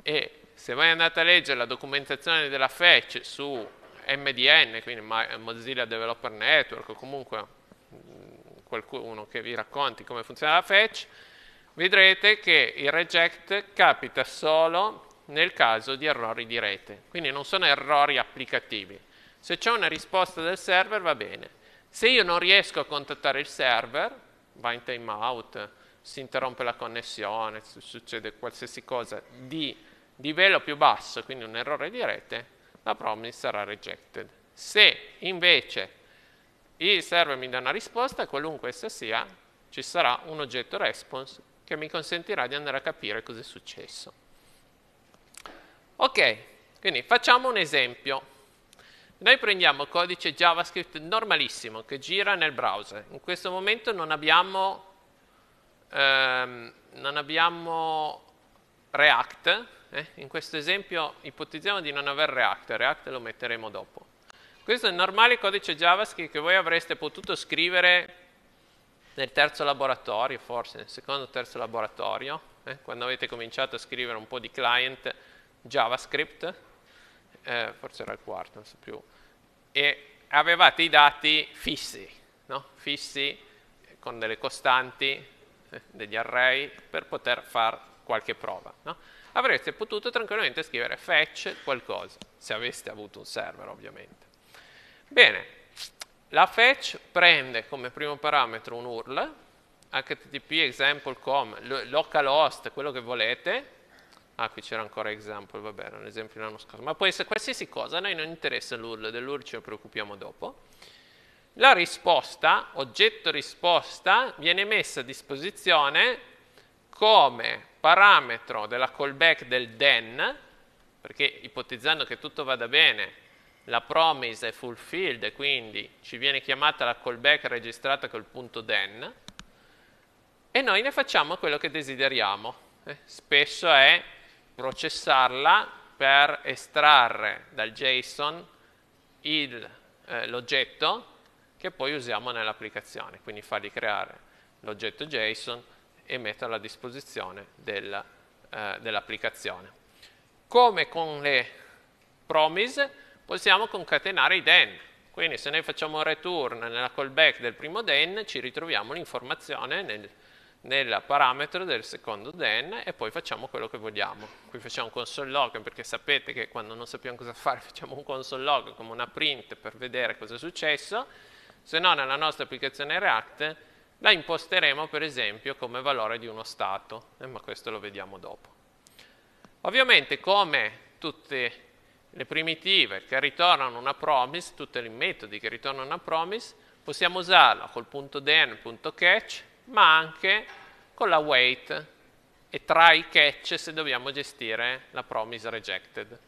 E se voi andate a leggere la documentazione della fetch su MDN, quindi Mozilla Developer Network, o comunque mm, qualcuno che vi racconti come funziona la fetch, vedrete che il reject capita solo nel caso di errori di rete, quindi non sono errori applicativi. Se c'è una risposta del server va bene. Se io non riesco a contattare il server, va in time out, si interrompe la connessione, succede qualsiasi cosa di, livello più basso, quindi un errore di rete, la promise sarà rejected. Se invece il server mi dà una risposta, qualunque essa sia, ci sarà un oggetto response che mi consentirà di andare a capire cosa è successo. Ok, quindi facciamo un esempio. Noi prendiamo codice JavaScript normalissimo che gira nel browser. In questo momento non abbiamo, ehm, non abbiamo React. Eh? In questo esempio ipotizziamo di non aver React, React lo metteremo dopo. Questo è il normale codice JavaScript che voi avreste potuto scrivere nel terzo laboratorio, forse nel secondo o terzo laboratorio, eh? quando avete cominciato a scrivere un po' di client JavaScript eh, forse era il quarto, non so più, e avevate i dati fissi, no? fissi con delle costanti, eh, degli array, per poter fare qualche prova. No? Avreste potuto tranquillamente scrivere fetch qualcosa, se aveste avuto un server ovviamente. Bene, la fetch prende come primo parametro un URL, http example.com, localhost, quello che volete, Ah, qui c'era ancora example, vabbè, era un esempio l'anno scorso. Ma può essere qualsiasi cosa, a noi non interessa l'URL, dell'URL ce ne preoccupiamo dopo. La risposta, oggetto risposta, viene messa a disposizione come parametro della callback del then, perché ipotizzando che tutto vada bene, la promise è fulfilled quindi ci viene chiamata la callback registrata col punto then, e noi ne facciamo quello che desideriamo. Eh, spesso è processarla per estrarre dal JSON eh, l'oggetto eh, che poi usiamo nell'applicazione, quindi fargli creare l'oggetto JSON e metterlo a disposizione del, eh, dell'applicazione. Come con le promise possiamo concatenare i den, quindi se noi facciamo un return nella callback del primo den ci ritroviamo l'informazione nel, nel parametro del secondo den e poi facciamo quello che vogliamo. Qui facciamo un console log perché sapete che quando non sappiamo cosa fare facciamo un console log come una print per vedere cosa è successo, se no nella nostra applicazione React la imposteremo per esempio come valore di uno stato, eh, ma questo lo vediamo dopo. Ovviamente come tutte le primitive che ritornano una promise, tutti i metodi che ritornano una promise, possiamo usarla col punto punto catch, ma anche con la wait e tra i catch se dobbiamo gestire la promise rejected.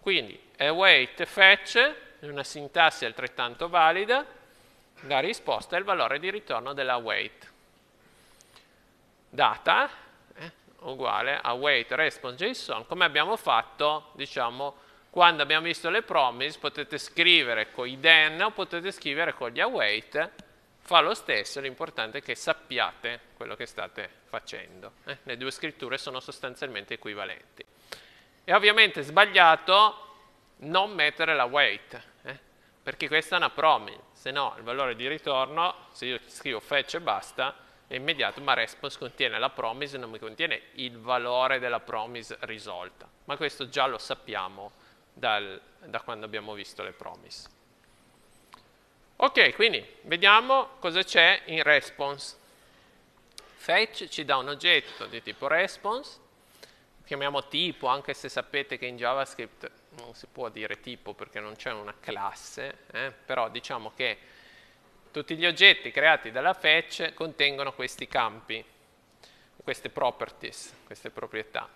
Quindi await e fetch, una sintassi altrettanto valida, la risposta è il valore di ritorno della wait. Data eh, uguale a wait response.json, come abbiamo fatto, diciamo, quando abbiamo visto le promise, potete scrivere con i then o potete scrivere con gli await, fa lo stesso, l'importante è che sappiate quello che state facendo. Eh? Le due scritture sono sostanzialmente equivalenti. È ovviamente sbagliato non mettere la weight, eh? perché questa è una promise, se no il valore di ritorno, se io scrivo fetch e basta, è immediato, ma response contiene la promise, non mi contiene il valore della promise risolta. Ma questo già lo sappiamo dal, da quando abbiamo visto le promise. Ok, quindi vediamo cosa c'è in response. Fetch ci dà un oggetto di tipo response, chiamiamo tipo, anche se sapete che in JavaScript non si può dire tipo perché non c'è una classe, eh? però diciamo che tutti gli oggetti creati dalla fetch contengono questi campi, queste properties, queste proprietà.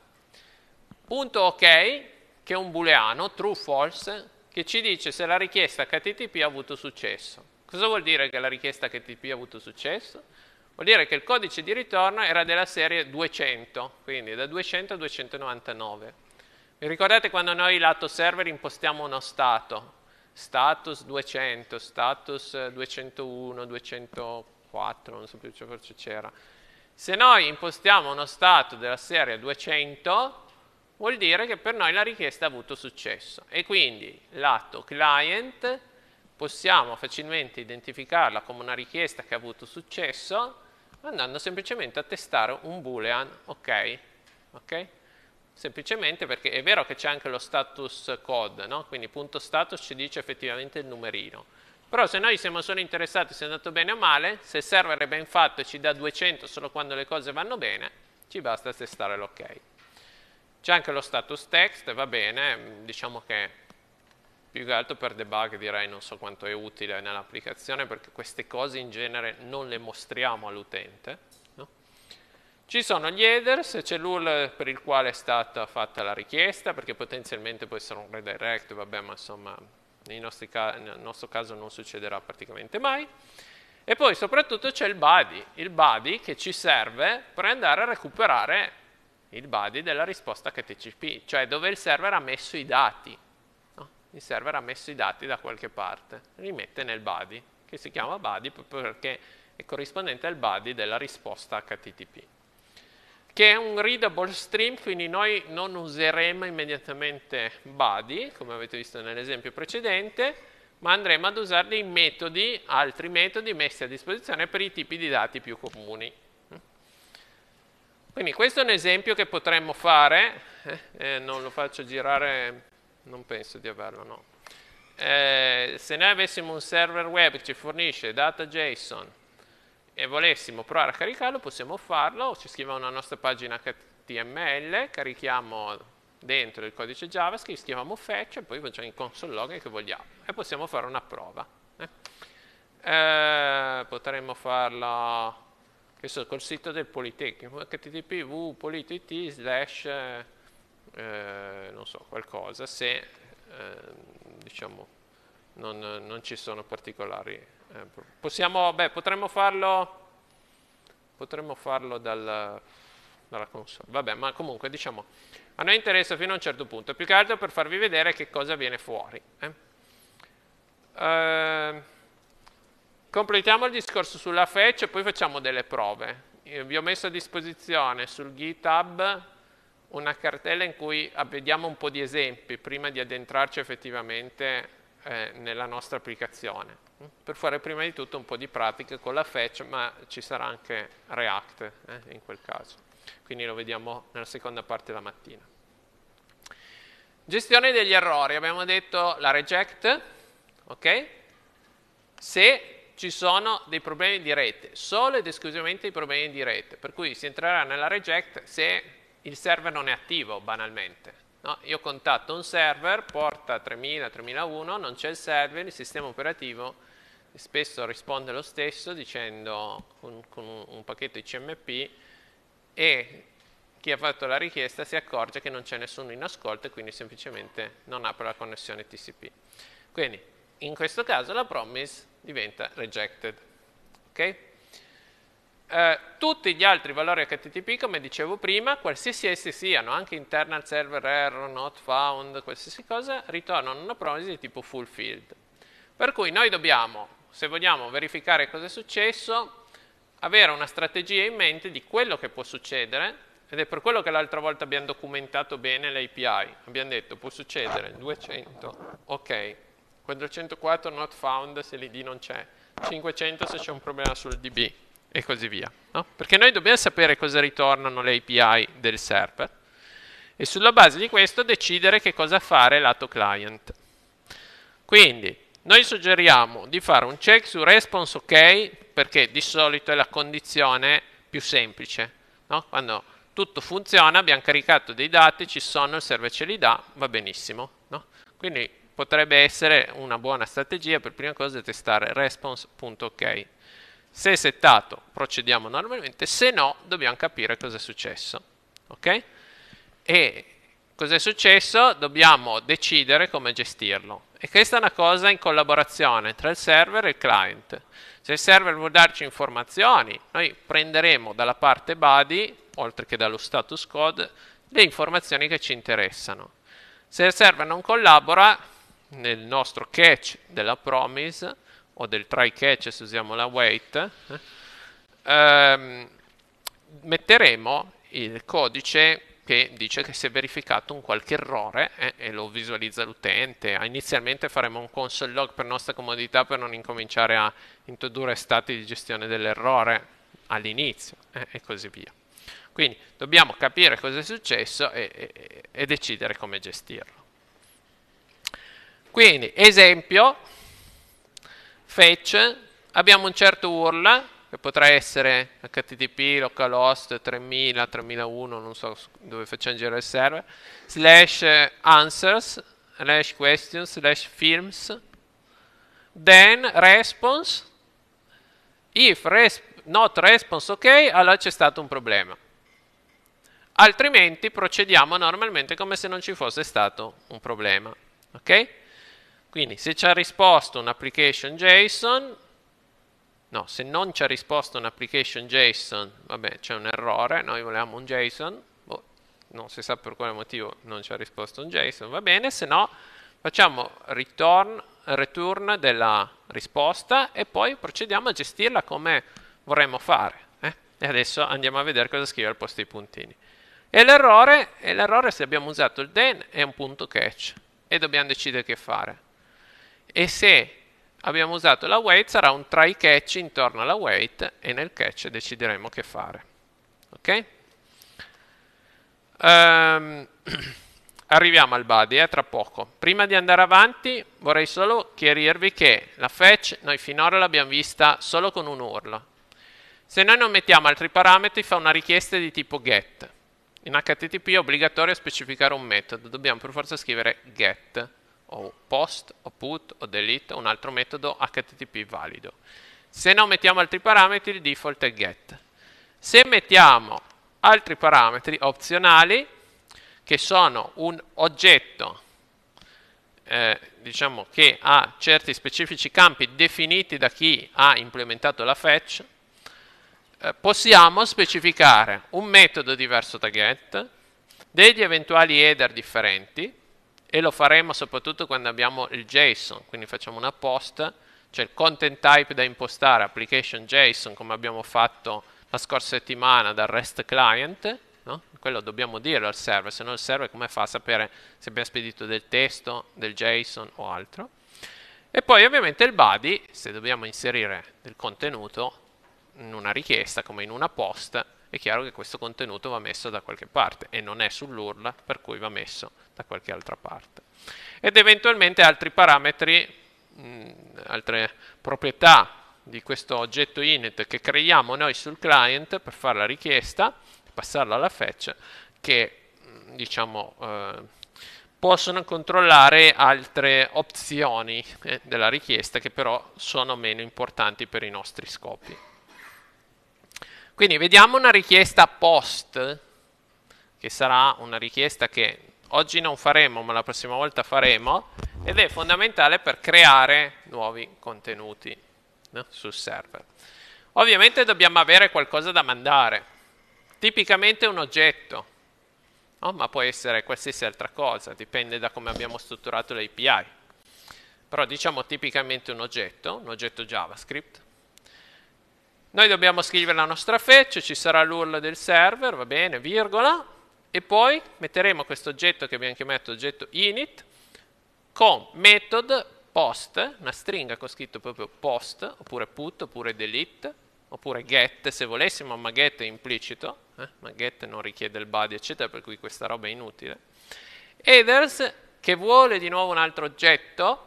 Punto ok, che è un booleano, true, false, che ci dice se la richiesta HTTP ha avuto successo. Cosa vuol dire che la richiesta HTTP ha avuto successo? Vuol dire che il codice di ritorno era della serie 200, quindi da 200 a 299. Vi ricordate quando noi lato server impostiamo uno stato? Status 200, status 201, 204, non so più cosa c'era. Se noi impostiamo uno stato della serie 200, vuol dire che per noi la richiesta ha avuto successo e quindi lato client possiamo facilmente identificarla come una richiesta che ha avuto successo andando semplicemente a testare un boolean ok, okay? semplicemente perché è vero che c'è anche lo status code no? quindi punto status ci dice effettivamente il numerino però se noi siamo solo interessati se è andato bene o male se il server è ben fatto e ci dà 200 solo quando le cose vanno bene ci basta testare l'ok c'è anche lo status text, va bene, mm, diciamo che più che altro per debug direi non so quanto è utile nell'applicazione perché queste cose in genere non le mostriamo all'utente. No? Ci sono gli headers, c'è l'URL per il quale è stata fatta la richiesta, perché potenzialmente può essere un redirect, vabbè ma insomma nel nostro caso non succederà praticamente mai. E poi soprattutto c'è il body, il body che ci serve per andare a recuperare il body della risposta HTTP, cioè dove il server ha messo i dati. No? Il server ha messo i dati da qualche parte, li mette nel body, che si chiama body proprio perché è corrispondente al body della risposta HTTP che è un readable stream, quindi noi non useremo immediatamente body, come avete visto nell'esempio precedente, ma andremo ad usare dei metodi, altri metodi messi a disposizione per i tipi di dati più comuni. Quindi questo è un esempio che potremmo fare, eh, eh, non lo faccio girare, non penso di averlo, no. Eh, se noi avessimo un server web che ci fornisce data JSON e volessimo provare a caricarlo, possiamo farlo, ci scriviamo una nostra pagina HTML, carichiamo dentro il codice JavaScript, scriviamo fetch e poi facciamo il console log che vogliamo e possiamo fare una prova. Eh. eh potremmo farla che col sito del Politecnico, http://w.politi.it slash, eh, eh, non so, qualcosa, se eh, diciamo non, non, ci sono particolari. Eh, possiamo, beh, potremmo farlo, potremmo farlo dal, dalla console, vabbè, ma comunque diciamo, a noi interessa fino a un certo punto, più che altro per farvi vedere che cosa viene fuori. Eh. Ehm, Completiamo il discorso sulla fetch cioè e poi facciamo delle prove. Io vi ho messo a disposizione sul GitHub una cartella in cui vediamo un po' di esempi prima di addentrarci effettivamente eh, nella nostra applicazione, per fare prima di tutto un po' di pratica con la fetch, cioè, ma ci sarà anche React eh, in quel caso. Quindi lo vediamo nella seconda parte della mattina. Gestione degli errori, abbiamo detto la reject, ok? Se ci sono dei problemi di rete, solo ed esclusivamente i problemi di rete, per cui si entrerà nella reject se il server non è attivo banalmente. No? Io contatto un server, porta 3000, 3001, non c'è il server, il sistema operativo spesso risponde lo stesso dicendo con, con un, un pacchetto ICMP e chi ha fatto la richiesta si accorge che non c'è nessuno in ascolto e quindi semplicemente non apre la connessione TCP. Quindi in questo caso la promise diventa rejected. Okay? Eh, tutti gli altri valori HTTP, come dicevo prima, qualsiasi essi siano, anche internal server error, not found, qualsiasi cosa, ritornano una promessa di tipo fulfilled. Per cui noi dobbiamo, se vogliamo verificare cosa è successo, avere una strategia in mente di quello che può succedere ed è per quello che l'altra volta abbiamo documentato bene l'API. Abbiamo detto può succedere 200, ok, 404 not found se l'id non c'è, 500 se c'è un problema sul db e così via. No? Perché noi dobbiamo sapere cosa ritornano le API del server e sulla base di questo decidere che cosa fare lato client. Quindi noi suggeriamo di fare un check su response ok perché di solito è la condizione più semplice. No? Quando tutto funziona, abbiamo caricato dei dati, ci sono, il server ce li dà, va benissimo. No? Quindi potrebbe essere una buona strategia per prima cosa testare response.ok. Se è settato procediamo normalmente, se no dobbiamo capire cosa è successo. Ok? E cosa è successo? Dobbiamo decidere come gestirlo. E questa è una cosa in collaborazione tra il server e il client. Se il server vuol darci informazioni, noi prenderemo dalla parte body, oltre che dallo status code, le informazioni che ci interessano. Se il server non collabora, nel nostro catch della promise o del try catch se usiamo la wait eh, ehm, metteremo il codice che dice che si è verificato un qualche errore eh, e lo visualizza l'utente. Inizialmente faremo un console log per nostra comodità per non incominciare a introdurre stati di gestione dell'errore all'inizio eh, e così via. Quindi dobbiamo capire cosa è successo e, e, e decidere come gestirlo. Quindi, esempio, fetch, abbiamo un certo URL, che potrà essere http localhost 3000, 3001, non so dove facciamo girare il server, slash answers, slash questions, slash films, then response, if resp not response ok, allora c'è stato un problema. Altrimenti procediamo normalmente come se non ci fosse stato un problema. Ok? Quindi se ci ha risposto un'application JSON, no, se non ci ha risposto un'application application JSON, vabbè c'è un errore, noi volevamo un JSON, boh, non si sa per quale motivo non ci ha risposto un JSON, va bene, se no facciamo return, return della risposta e poi procediamo a gestirla come vorremmo fare. Eh? E adesso andiamo a vedere cosa scrive al posto dei puntini. E l'errore, se abbiamo usato il then è un punto catch e dobbiamo decidere che fare e se abbiamo usato la weight sarà un try catch intorno alla weight e nel catch decideremo che fare. Ok? Um, arriviamo al body eh, tra poco. Prima di andare avanti vorrei solo chiarirvi che la fetch noi finora l'abbiamo vista solo con un url. Se noi non mettiamo altri parametri fa una richiesta di tipo get. In HTTP è obbligatorio specificare un metodo, dobbiamo per forza scrivere get o post o put o delete un altro metodo HTTP valido. Se non mettiamo altri parametri il default è get. Se mettiamo altri parametri opzionali che sono un oggetto eh, diciamo che ha certi specifici campi definiti da chi ha implementato la fetch eh, possiamo specificare un metodo diverso da get degli eventuali header differenti e lo faremo soprattutto quando abbiamo il JSON, quindi facciamo una post, cioè il content type da impostare, application JSON, come abbiamo fatto la scorsa settimana dal REST client, no? quello dobbiamo dirlo al server, se no il server come fa a sapere se abbiamo spedito del testo, del JSON o altro. E poi ovviamente il body, se dobbiamo inserire del contenuto in una richiesta, come in una post, è chiaro che questo contenuto va messo da qualche parte e non è sull'URL per cui va messo da qualche altra parte. Ed eventualmente altri parametri, mh, mm, altre proprietà di questo oggetto init che creiamo noi sul client per fare la richiesta, passarla alla fetch, che mm, diciamo eh, possono controllare altre opzioni eh, della richiesta che però sono meno importanti per i nostri scopi. Quindi vediamo una richiesta post, che sarà una richiesta che oggi non faremo, ma la prossima volta faremo, ed è fondamentale per creare nuovi contenuti no? sul server. Ovviamente dobbiamo avere qualcosa da mandare, tipicamente un oggetto, no? ma può essere qualsiasi altra cosa, dipende da come abbiamo strutturato l'API. Però diciamo tipicamente un oggetto, un oggetto JavaScript, noi dobbiamo scrivere la nostra fetch, cioè ci sarà l'URL del server, va bene, virgola, e poi metteremo questo oggetto che abbiamo chiamato oggetto init con method post, una stringa con scritto proprio post, oppure put, oppure delete, oppure get se volessimo, ma get è implicito, eh? ma get non richiede il body eccetera, per cui questa roba è inutile. Headers che vuole di nuovo un altro oggetto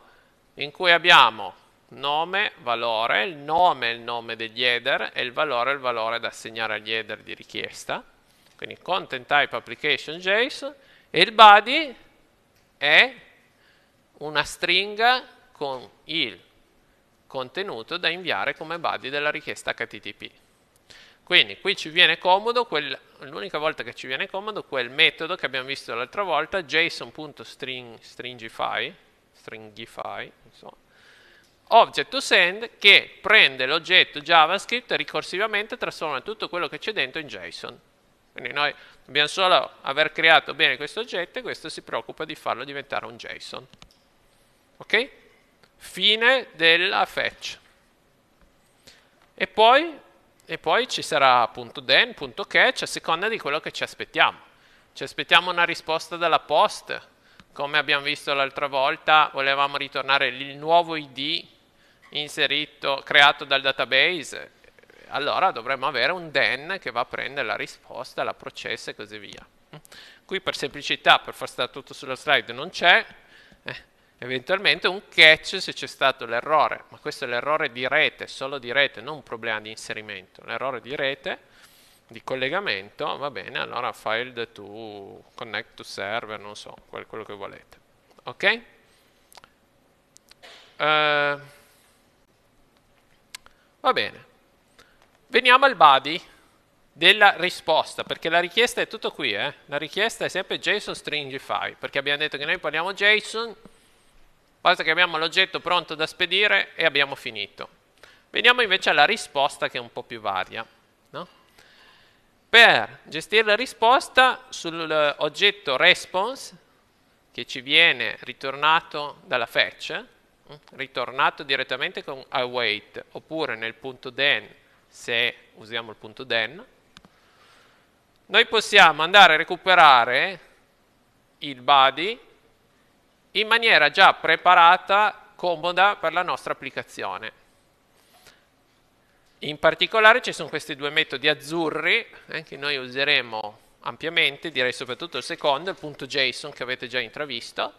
in cui abbiamo nome, valore, il nome è il nome degli header e il valore è il valore da assegnare agli header di richiesta, quindi content type application JSON e il body è una stringa con il contenuto da inviare come body della richiesta HTTP. Quindi qui ci viene comodo, l'unica volta che ci viene comodo, quel metodo che abbiamo visto l'altra volta, json.stringify, stringify, insomma, object send che prende l'oggetto JavaScript e ricorsivamente trasforma tutto quello che c'è dentro in JSON. Quindi noi dobbiamo solo aver creato bene questo oggetto e questo si preoccupa di farlo diventare un JSON. Ok? Fine della fetch. E poi, e poi ci sarà appunto then.catch a seconda di quello che ci aspettiamo. Ci aspettiamo una risposta dalla post, come abbiamo visto l'altra volta, volevamo ritornare il nuovo ID inserito, creato dal database, allora dovremmo avere un then che va a prendere la risposta, la processa e così via. Qui per semplicità, per far stare tutto sulla slide, non c'è, eh, eventualmente un catch se c'è stato l'errore, ma questo è l'errore di rete, solo di rete, non un problema di inserimento, l'errore di rete, di collegamento, va bene, allora file to connect to server, non so, quello che volete. Ok? Uh, Va bene. Veniamo al body della risposta, perché la richiesta è tutto qui, eh? la richiesta è sempre JSON stringify, perché abbiamo detto che noi parliamo JSON, basta che abbiamo l'oggetto pronto da spedire e abbiamo finito. Veniamo invece alla risposta che è un po' più varia. No? Per gestire la risposta sull'oggetto eh, response, che ci viene ritornato dalla fetch, ritornato direttamente con await, oppure nel punto then, se usiamo il punto then, noi possiamo andare a recuperare il body in maniera già preparata, comoda per la nostra applicazione. In particolare ci sono questi due metodi azzurri eh, che noi useremo ampiamente, direi soprattutto il secondo, il punto JSON che avete già intravisto,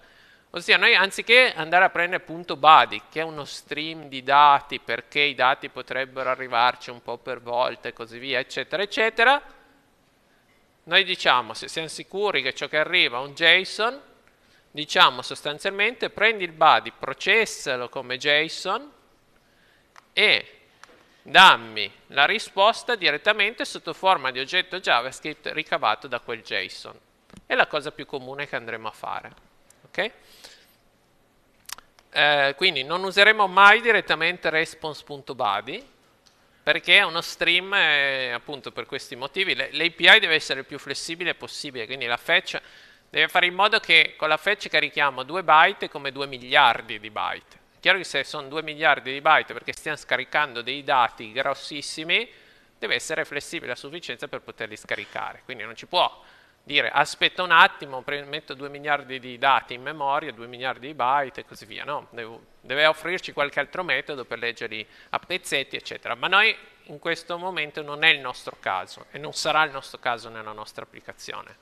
Ossia, noi anziché andare a prendere punto .body, che è uno stream di dati, perché i dati potrebbero arrivarci un po' per volta e così via, eccetera, eccetera, noi diciamo, se siamo sicuri che ciò che arriva è un JSON, diciamo sostanzialmente prendi il body, processalo come JSON e dammi la risposta direttamente sotto forma di oggetto JavaScript ricavato da quel JSON. È la cosa più comune che andremo a fare. Okay? Eh, quindi non useremo mai direttamente response.body perché è uno stream eh, appunto per questi motivi. L'API deve essere il più flessibile possibile, quindi la fetch deve fare in modo che con la fetch carichiamo 2 byte come 2 miliardi di byte. chiaro che se sono 2 miliardi di byte perché stiamo scaricando dei dati grossissimi, deve essere flessibile a sufficienza per poterli scaricare, quindi non ci può dire aspetta un attimo, metto 2 miliardi di dati in memoria, 2 miliardi di byte e così via, no? Devo, deve offrirci qualche altro metodo per leggerli a pezzetti, eccetera. Ma noi in questo momento non è il nostro caso e non sarà il nostro caso nella nostra applicazione.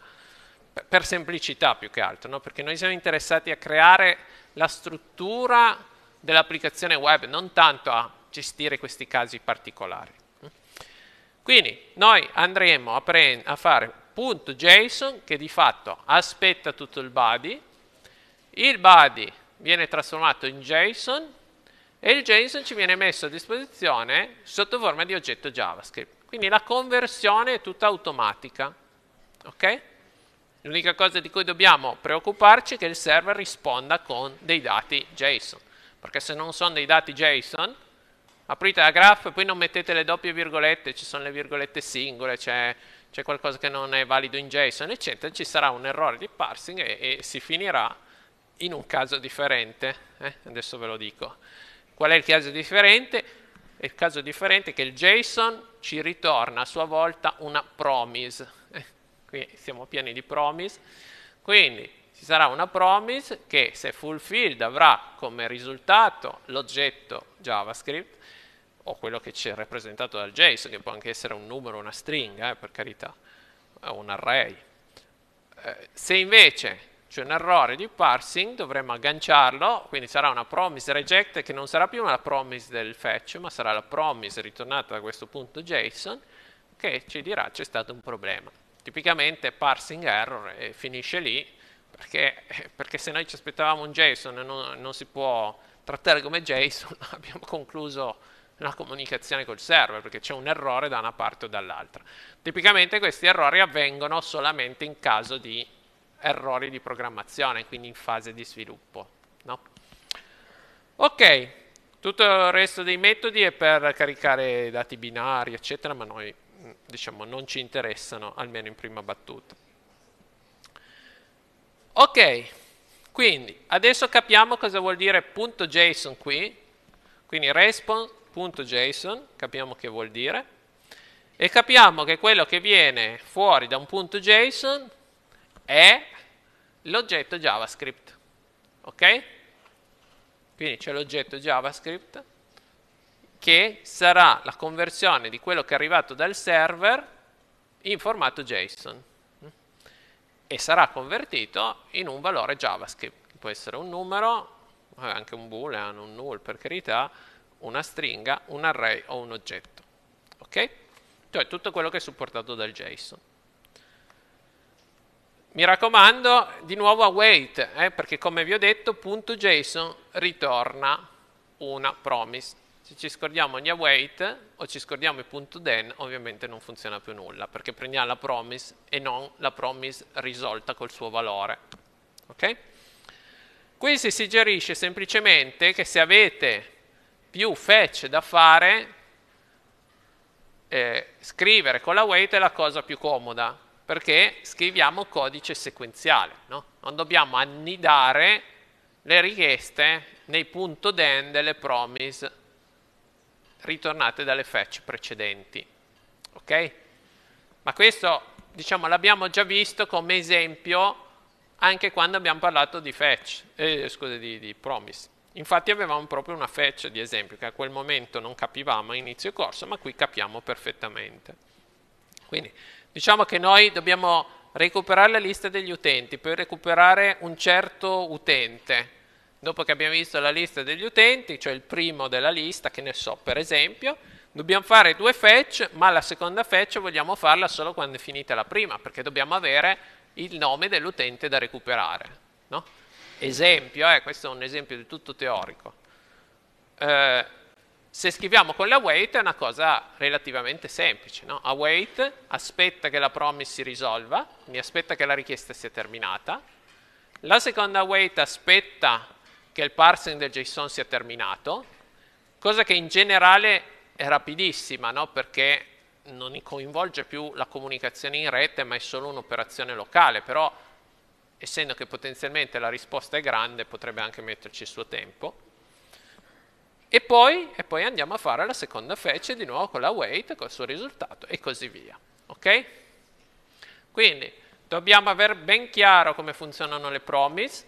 Per, per semplicità più che altro, no? perché noi siamo interessati a creare la struttura dell'applicazione web, non tanto a gestire questi casi particolari. Quindi noi andremo a, a fare punto .json che di fatto aspetta tutto il body, il body viene trasformato in JSON e il JSON ci viene messo a disposizione sotto forma di oggetto JavaScript. Quindi la conversione è tutta automatica. Ok? L'unica cosa di cui dobbiamo preoccuparci è che il server risponda con dei dati JSON, perché se non sono dei dati JSON, aprite la graph e poi non mettete le doppie virgolette, ci sono le virgolette singole, c'è... Cioè c'è qualcosa che non è valido in JSON, eccetera, ci sarà un errore di parsing e, e si finirà in un caso differente. Eh? Adesso ve lo dico. Qual è il caso differente? Il caso differente è che il JSON ci ritorna a sua volta una promise. Eh? Qui siamo pieni di promise. Quindi ci sarà una promise che se fulfilled avrà come risultato l'oggetto JavaScript o quello che c'è rappresentato dal JSON, che può anche essere un numero, una stringa, eh, per carità, o un array. Eh, se invece c'è un errore di parsing, dovremmo agganciarlo, quindi sarà una promise reject che non sarà più una promise del fetch, ma sarà la promise ritornata da questo punto JSON, che ci dirà c'è stato un problema. Tipicamente parsing error e finisce lì, perché, perché, se noi ci aspettavamo un JSON non, non si può trattare come JSON, abbiamo concluso la comunicazione col server, perché c'è un errore da una parte o dall'altra. Tipicamente questi errori avvengono solamente in caso di errori di programmazione, quindi in fase di sviluppo. No? Ok, tutto il resto dei metodi è per caricare dati binari, eccetera, ma noi diciamo non ci interessano, almeno in prima battuta. Ok, quindi adesso capiamo cosa vuol dire punto .json qui, quindi response .json, capiamo che vuol dire, e capiamo che quello che viene fuori da un punto .json è l'oggetto JavaScript, ok? Quindi c'è l'oggetto JavaScript che sarà la conversione di quello che è arrivato dal server in formato JSON e sarà convertito in un valore JavaScript, può essere un numero, eh, anche un boolean, un null per carità, una stringa, un array o un oggetto. Ok? Cioè tutto quello che è supportato dal JSON. Mi raccomando, di nuovo await, eh, perché come vi ho detto, .json ritorna una promise. Se ci scordiamo gli await o ci scordiamo i .then, ovviamente non funziona più nulla, perché prendiamo la promise e non la promise risolta col suo valore. Ok? Qui si suggerisce semplicemente che se avete più fetch da fare, eh, scrivere con la wait è la cosa più comoda, perché scriviamo codice sequenziale, no? non dobbiamo annidare le richieste nei punto den delle promise ritornate dalle fetch precedenti. Ok? Ma questo, diciamo, l'abbiamo già visto come esempio anche quando abbiamo parlato di fetch, eh, scusa, di, di promise. Infatti avevamo proprio una feccia di esempio che a quel momento non capivamo a inizio corso, ma qui capiamo perfettamente. Quindi diciamo che noi dobbiamo recuperare la lista degli utenti, poi recuperare un certo utente. Dopo che abbiamo visto la lista degli utenti, cioè il primo della lista, che ne so, per esempio, dobbiamo fare due fetch, ma la seconda fetch vogliamo farla solo quando è finita la prima, perché dobbiamo avere il nome dell'utente da recuperare. No? esempio, eh, questo è un esempio di tutto teorico, eh, se scriviamo con l'await è una cosa relativamente semplice, no? await aspetta che la promise si risolva, mi aspetta che la richiesta sia terminata, la seconda await aspetta che il parsing del JSON sia terminato, cosa che in generale è rapidissima, no? perché non coinvolge più la comunicazione in rete, ma è solo un'operazione locale, però essendo che potenzialmente la risposta è grande potrebbe anche metterci il suo tempo. E poi, e poi andiamo a fare la seconda fece di nuovo con la weight, col suo risultato e così via. Ok? Quindi dobbiamo avere ben chiaro come funzionano le promise,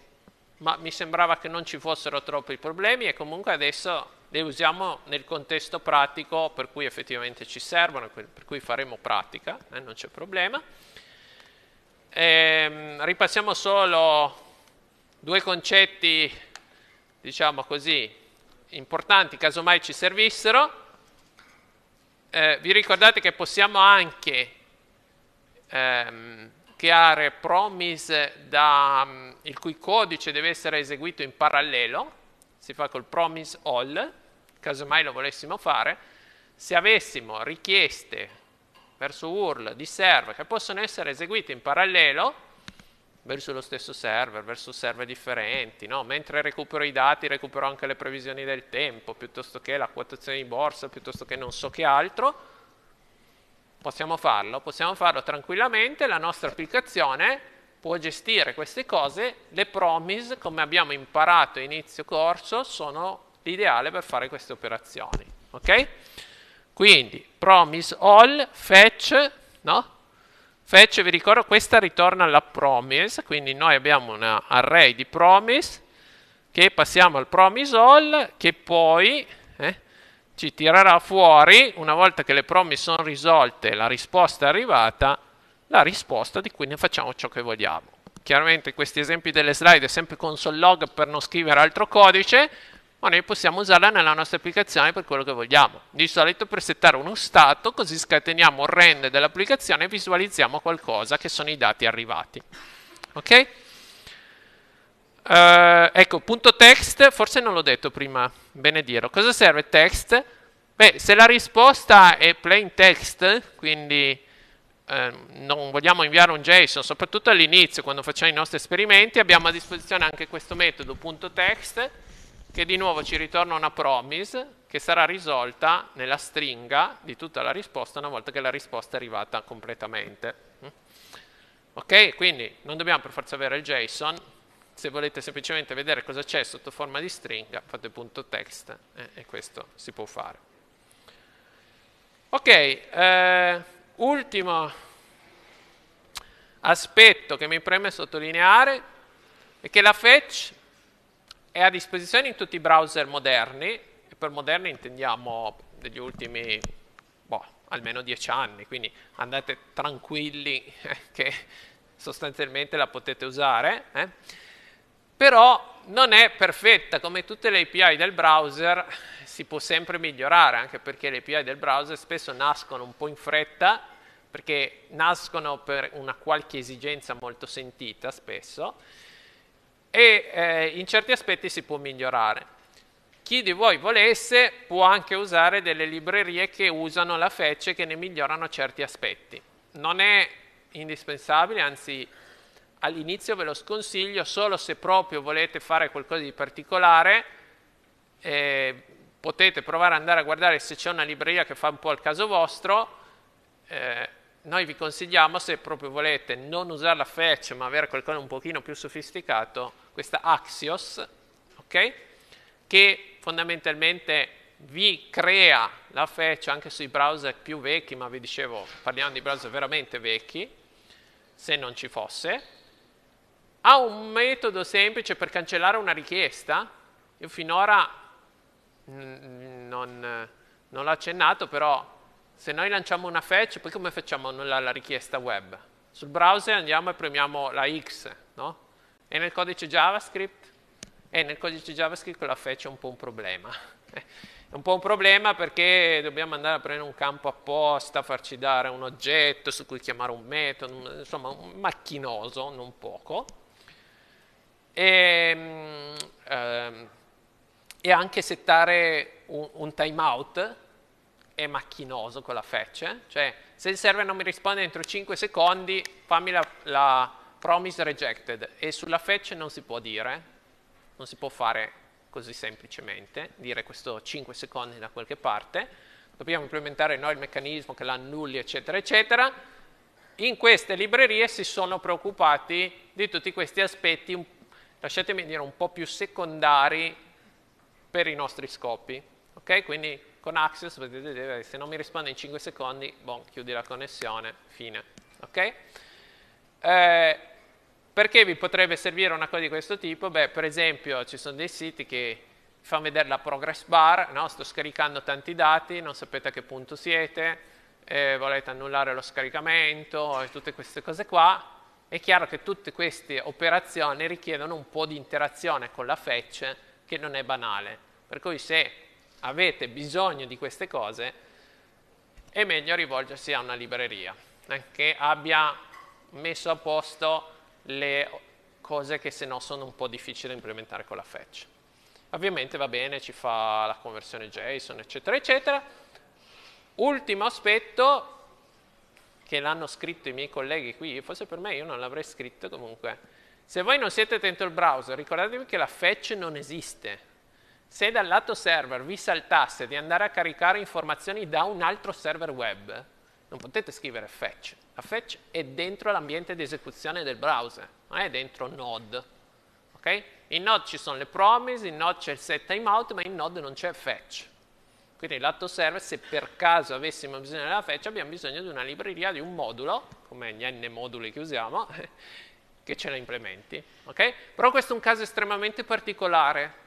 ma mi sembrava che non ci fossero troppi problemi e comunque adesso le usiamo nel contesto pratico per cui effettivamente ci servono, per cui faremo pratica, eh, non c'è problema. Eh, ripassiamo solo due concetti, diciamo così, importanti, casomai ci servissero. Eh, vi ricordate che possiamo anche ehm, creare promise da, um, il cui codice deve essere eseguito in parallelo, si fa col promise all, casomai lo volessimo fare, se avessimo richieste verso URL di server che cioè possono essere eseguiti in parallelo verso lo stesso server, verso server differenti, no? mentre recupero i dati recupero anche le previsioni del tempo, piuttosto che la quotazione di borsa, piuttosto che non so che altro, possiamo farlo, possiamo farlo tranquillamente, la nostra applicazione può gestire queste cose, le promise, come abbiamo imparato inizio corso, sono l'ideale per fare queste operazioni. Okay? Quindi promise all, fetch, no? Fetch, vi ricordo, questa ritorna alla promise, quindi noi abbiamo un array di promise che passiamo al promise all che poi eh, ci tirerà fuori, una volta che le promise sono risolte, la risposta è arrivata, la risposta di cui ne facciamo ciò che vogliamo. Chiaramente questi esempi delle slide è sempre console log per non scrivere altro codice, ma noi possiamo usarla nella nostra applicazione per quello che vogliamo. Di solito per settare uno stato, così scateniamo il render dell'applicazione e visualizziamo qualcosa che sono i dati arrivati. Ok? Uh, ecco, punto text, forse non l'ho detto prima, bene dirlo. Cosa serve text? Beh, se la risposta è plain text, quindi ehm, non vogliamo inviare un JSON, soprattutto all'inizio, quando facciamo i nostri esperimenti, abbiamo a disposizione anche questo metodo, text, che di nuovo ci ritorna una promise che sarà risolta nella stringa di tutta la risposta una volta che la risposta è arrivata completamente. Mm? Ok? Quindi non dobbiamo per forza avere il JSON, se volete semplicemente vedere cosa c'è sotto forma di stringa fate punto text eh, e questo si può fare. Ok, eh, ultimo aspetto che mi preme sottolineare è che la fetch è a disposizione in tutti i browser moderni, e per moderni intendiamo degli ultimi boh, almeno dieci anni, quindi andate tranquilli eh, che sostanzialmente la potete usare, eh. però non è perfetta, come tutte le API del browser si può sempre migliorare, anche perché le API del browser spesso nascono un po' in fretta, perché nascono per una qualche esigenza molto sentita spesso, e eh, in certi aspetti si può migliorare. Chi di voi volesse può anche usare delle librerie che usano la e che ne migliorano certi aspetti. Non è indispensabile, anzi all'inizio ve lo sconsiglio, solo se proprio volete fare qualcosa di particolare eh, potete provare ad andare a guardare se c'è una libreria che fa un po' il caso vostro. Eh, noi vi consigliamo se proprio volete non usare la fetch ma avere qualcosa un pochino più sofisticato questa Axios, okay? che fondamentalmente vi crea la fetch anche sui browser più vecchi, ma vi dicevo parliamo di browser veramente vecchi, se non ci fosse. Ha un metodo semplice per cancellare una richiesta, io finora non, non l'ho accennato, però se noi lanciamo una fetch, poi come facciamo la, la richiesta web? Sul browser andiamo e premiamo la X, no? e nel codice JavaScript? E nel codice JavaScript con la fetch è un po' un problema. È un po' un problema perché dobbiamo andare a prendere un campo apposta, farci dare un oggetto su cui chiamare un metodo, insomma un macchinoso, non poco. E, ehm, ehm, e anche settare un, un timeout è macchinoso con la fetch, eh. cioè se il server non mi risponde entro 5 secondi fammi la, la promise rejected e sulla fetch non si può dire, non si può fare così semplicemente, dire questo 5 secondi da qualche parte, dobbiamo implementare noi il meccanismo che l'annulli eccetera eccetera, in queste librerie si sono preoccupati di tutti questi aspetti, lasciatemi dire, un po' più secondari per i nostri scopi. Okay? Quindi con Access, se non mi risponde in 5 secondi, bon, chiudi la connessione, fine. Okay? Eh, perché vi potrebbe servire una cosa di questo tipo? Beh, per esempio ci sono dei siti che fanno vedere la progress bar, no? sto scaricando tanti dati, non sapete a che punto siete, eh, volete annullare lo scaricamento e tutte queste cose qua, è chiaro che tutte queste operazioni richiedono un po' di interazione con la fetch che non è banale, per cui se avete bisogno di queste cose è meglio rivolgersi a una libreria eh, che abbia messo a posto le cose che se no sono un po' difficili da implementare con la fetch. Ovviamente va bene, ci fa la conversione JSON, eccetera, eccetera. Ultimo aspetto, che l'hanno scritto i miei colleghi qui, forse per me io non l'avrei scritto comunque. Se voi non siete dentro il browser, ricordatevi che la fetch non esiste. Se dal lato server vi saltasse di andare a caricare informazioni da un altro server web, non potete scrivere fetch. La fetch è dentro l'ambiente di esecuzione del browser, non è dentro Node. Okay? In Node ci sono le promise, in Node c'è il set timeout, ma in Node non c'è fetch. Quindi lato server, se per caso avessimo bisogno della fetch, abbiamo bisogno di una libreria, di un modulo, come gli n moduli che usiamo, che ce la implementi. Okay? Però questo è un caso estremamente particolare.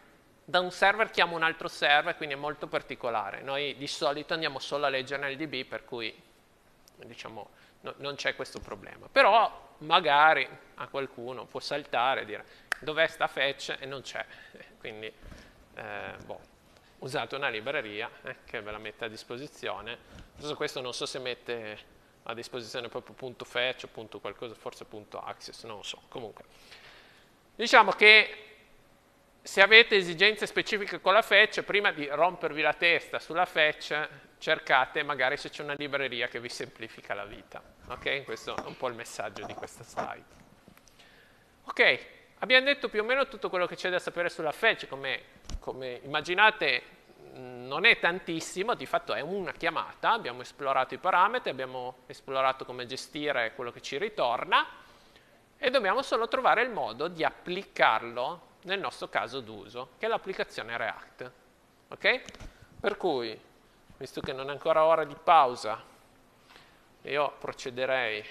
Da un server chiamo un altro server, quindi è molto particolare. Noi di solito andiamo solo a leggere nel DB, per cui diciamo, no, non c'è questo problema. Però magari a qualcuno può saltare e dire dov'è sta fetch e non c'è, quindi eh, boh, usate una libreria eh, che ve la mette a disposizione, adesso questo non so se mette a disposizione proprio punto fetch o punto qualcosa, forse punto access, non lo so, comunque. Diciamo che se avete esigenze specifiche con la fetch, prima di rompervi la testa sulla fetch, cercate magari se c'è una libreria che vi semplifica la vita. Ok? Questo è un po' il messaggio di questa slide. Ok, abbiamo detto più o meno tutto quello che c'è da sapere sulla fetch, come, come immaginate mm, non è tantissimo, di fatto è una chiamata, abbiamo esplorato i parametri, abbiamo esplorato come gestire quello che ci ritorna e dobbiamo solo trovare il modo di applicarlo nel nostro caso d'uso, che è l'applicazione React. Okay? Per cui visto che non è ancora ora di pausa, io procederei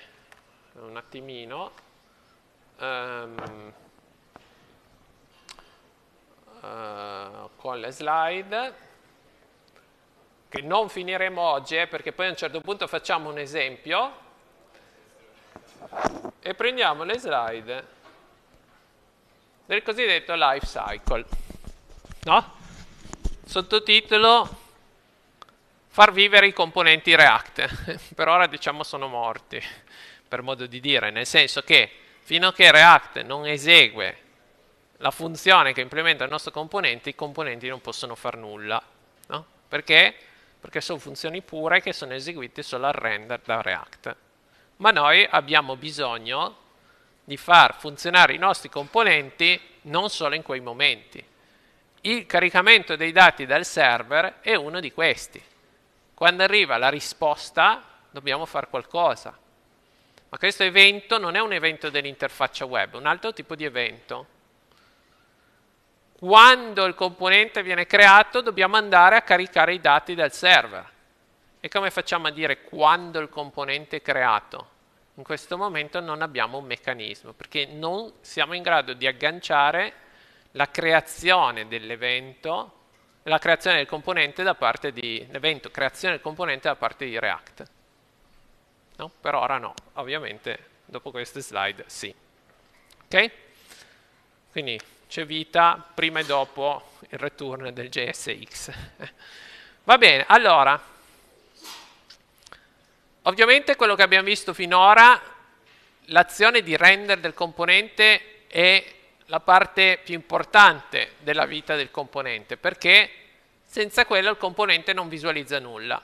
un attimino. Um, uh, con le slide che non finiremo oggi eh, perché poi a un certo punto facciamo un esempio e prendiamo le slide del cosiddetto life cycle no? sottotitolo far vivere i componenti React. per ora diciamo sono morti, per modo di dire, nel senso che fino a che React non esegue la funzione che implementa il nostro componente, i componenti non possono far nulla. No? Perché? Perché sono funzioni pure che sono eseguite solo al render da React. Ma noi abbiamo bisogno di far funzionare i nostri componenti non solo in quei momenti. Il caricamento dei dati dal server è uno di questi. Quando arriva la risposta dobbiamo fare qualcosa. Ma questo evento non è un evento dell'interfaccia web, è un altro tipo di evento. Quando il componente viene creato dobbiamo andare a caricare i dati dal server. E come facciamo a dire quando il componente è creato? In questo momento non abbiamo un meccanismo, perché non siamo in grado di agganciare la creazione dell'evento la creazione del componente da parte di l'evento creazione del componente da parte di React. No? Per ora no, ovviamente dopo queste slide sì. Ok? Quindi c'è vita prima e dopo il return del JSX. Va bene, allora, ovviamente quello che abbiamo visto finora, l'azione di render del componente è la parte più importante della vita del componente, perché senza quello il componente non visualizza nulla.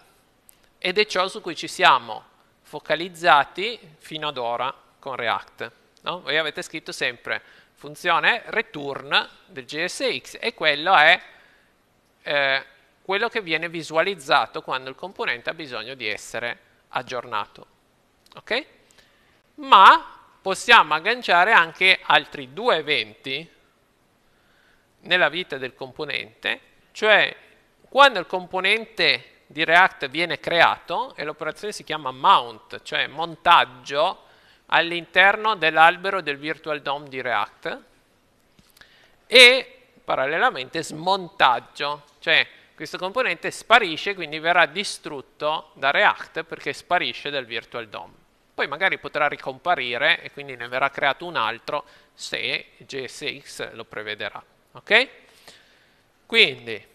Ed è ciò su cui ci siamo focalizzati fino ad ora con React. No? Voi avete scritto sempre funzione return del JSX e quello è eh, quello che viene visualizzato quando il componente ha bisogno di essere aggiornato. Okay? Ma possiamo agganciare anche altri due eventi nella vita del componente, cioè quando il componente di React viene creato, e l'operazione si chiama mount, cioè montaggio all'interno dell'albero del virtual DOM di React, e parallelamente smontaggio, cioè questo componente sparisce, quindi verrà distrutto da React perché sparisce dal virtual DOM. Poi magari potrà ricomparire e quindi ne verrà creato un altro se JSX lo prevederà. Ok? Quindi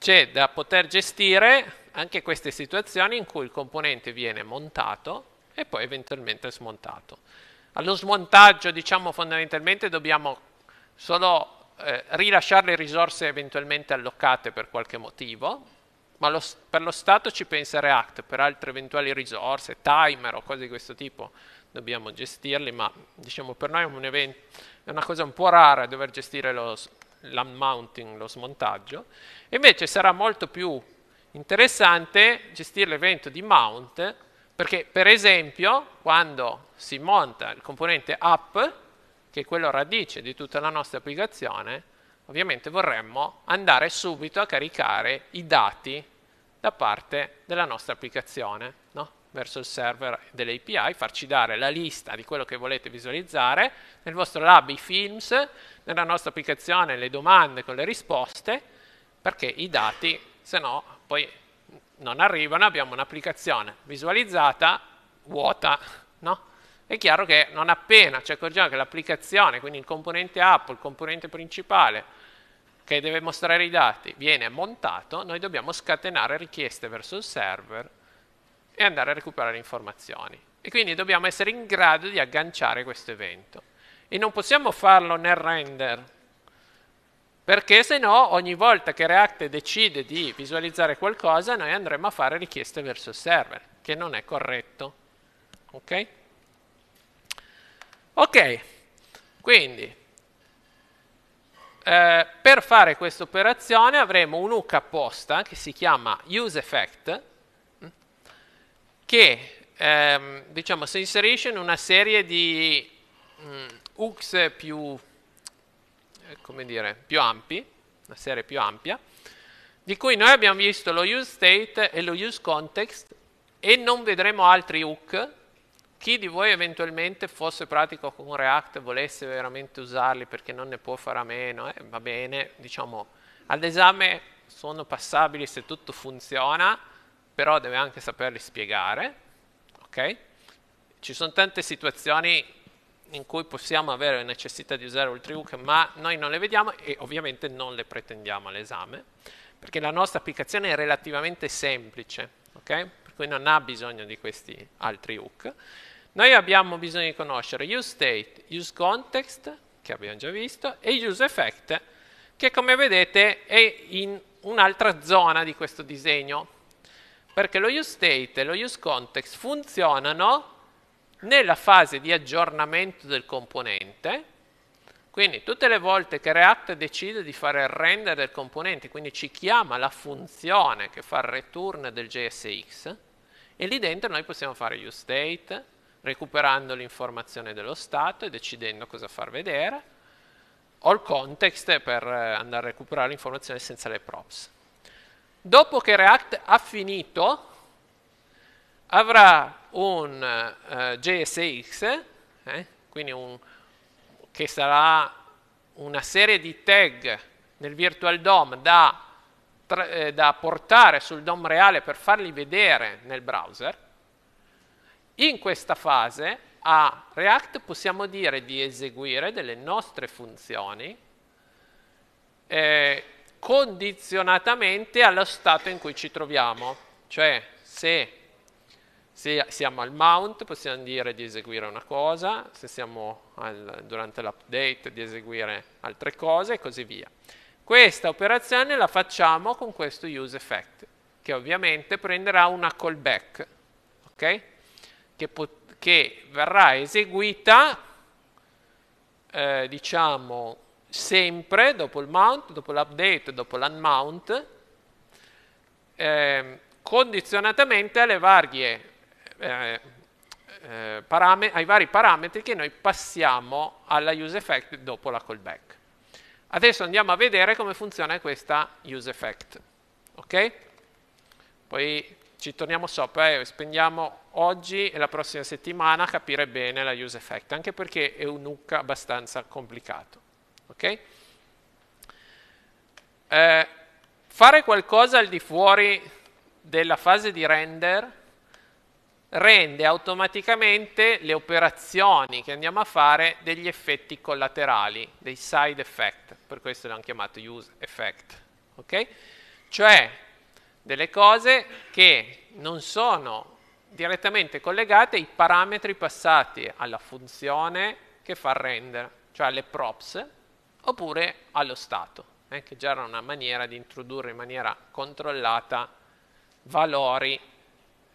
c'è da poter gestire anche queste situazioni in cui il componente viene montato e poi eventualmente smontato. Allo smontaggio, diciamo, fondamentalmente dobbiamo solo eh, rilasciare le risorse eventualmente allocate per qualche motivo, ma lo, per lo stato ci pensa React, per altre eventuali risorse, timer o cose di questo tipo dobbiamo gestirli, ma diciamo per noi è, un event, è una cosa un po' rara dover gestire lo, l'unmounting, lo smontaggio, invece sarà molto più interessante gestire l'evento di mount perché per esempio quando si monta il componente app, che è quello radice di tutta la nostra applicazione, ovviamente vorremmo andare subito a caricare i dati da parte della nostra applicazione. No? verso il server dell'API, farci dare la lista di quello che volete visualizzare, nel vostro lab i films, nella nostra applicazione le domande con le risposte, perché i dati se no poi non arrivano, abbiamo un'applicazione visualizzata vuota, no? È chiaro che non appena ci accorgiamo che l'applicazione, quindi il componente app, il componente principale che deve mostrare i dati, viene montato, noi dobbiamo scatenare richieste verso il server e andare a recuperare informazioni. E quindi dobbiamo essere in grado di agganciare questo evento. E non possiamo farlo nel render, perché se no ogni volta che React decide di visualizzare qualcosa noi andremo a fare richieste verso il server, che non è corretto. Ok? Ok, quindi eh, per fare questa operazione avremo un hook apposta che si chiama useEffect che ehm, diciamo, si inserisce in una serie di mh, mm, hooks più, eh, come dire, più ampi, una serie più ampia, di cui noi abbiamo visto lo use state e lo use context e non vedremo altri hook. Chi di voi eventualmente fosse pratico con React e volesse veramente usarli perché non ne può fare a meno, eh, va bene, diciamo, all'esame sono passabili se tutto funziona, però deve anche saperli spiegare, ok? Ci sono tante situazioni in cui possiamo avere necessità di usare Hook, ma noi non le vediamo e ovviamente non le pretendiamo all'esame, perché la nostra applicazione è relativamente semplice, okay? per cui non ha bisogno di questi altri hook. Noi abbiamo bisogno di conoscere useState, useContext, che abbiamo già visto, e useEffect, che come vedete è in un'altra zona di questo disegno, perché lo use state e lo use context funzionano nella fase di aggiornamento del componente, quindi tutte le volte che React decide di fare il render del componente, quindi ci chiama la funzione che fa il return del JSX, e lì dentro noi possiamo fare useState, recuperando l'informazione dello stato e decidendo cosa far vedere, o il context per eh, andare a recuperare l'informazione senza le props. Dopo che React ha finito, avrà un eh, JSX, eh, quindi un, che sarà una serie di tag nel virtual DOM da, tra, eh, da portare sul DOM reale per farli vedere nel browser. In questa fase a React possiamo dire di eseguire delle nostre funzioni eh, condizionatamente allo stato in cui ci troviamo. Cioè, se, se siamo al mount, possiamo dire di eseguire una cosa, se siamo al, durante l'update, di eseguire altre cose e così via. Questa operazione la facciamo con questo use effect, che ovviamente prenderà una callback, okay? che, che, verrà eseguita, eh, diciamo, sempre dopo il mount, dopo l'update, dopo l'unmount, eh, condizionatamente alle varie, eh, eh, ai vari parametri che noi passiamo alla use effect dopo la callback. Adesso andiamo a vedere come funziona questa use effect. Ok? Poi ci torniamo sopra e spendiamo oggi e la prossima settimana a capire bene la use effect, anche perché è un hook abbastanza complicato. Okay? Eh, fare qualcosa al di fuori della fase di render rende automaticamente le operazioni che andiamo a fare degli effetti collaterali, dei side effect, per questo l'hanno chiamato use effect, ok? Cioè delle cose che non sono direttamente collegate ai parametri passati alla funzione che fa render, cioè alle props oppure allo Stato, eh, che già era una maniera di introdurre in maniera controllata valori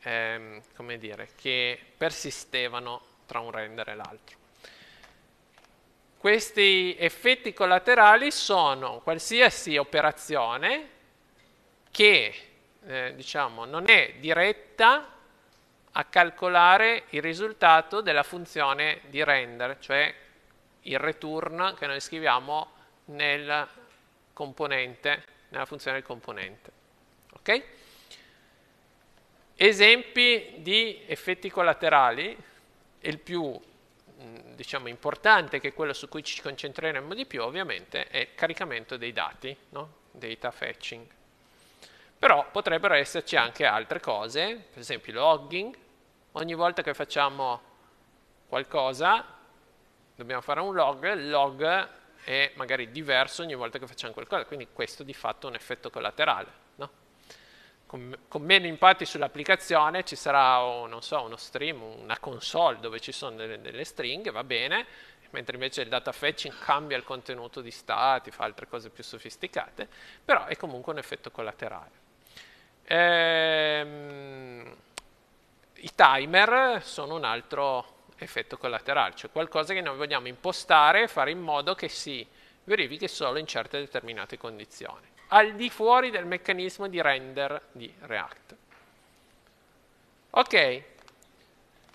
ehm, dire, che persistevano tra un render e l'altro. Questi effetti collaterali sono qualsiasi operazione che eh, diciamo, non è diretta a calcolare il risultato della funzione di render, cioè il return che noi scriviamo nel componente, nella funzione del componente. Okay? Esempi di effetti collaterali, il più mm, diciamo, importante, che è quello su cui ci concentreremo di più, ovviamente, è il caricamento dei dati, no? data fetching. Però potrebbero esserci anche altre cose, per esempio logging, ogni volta che facciamo qualcosa dobbiamo fare un log, il log è magari diverso ogni volta che facciamo qualcosa, quindi questo di fatto è un effetto collaterale. No? Con, con, meno impatti sull'applicazione ci sarà oh, so, uno stream, una console dove ci sono delle, delle stringhe, va bene, mentre invece il data fetching cambia il contenuto di stati, fa altre cose più sofisticate, però è comunque un effetto collaterale. Ehm, I timer sono un altro effetto collaterale, cioè qualcosa che noi vogliamo impostare e fare in modo che si verifichi solo in certe determinate condizioni, al di fuori del meccanismo di render di React. Ok,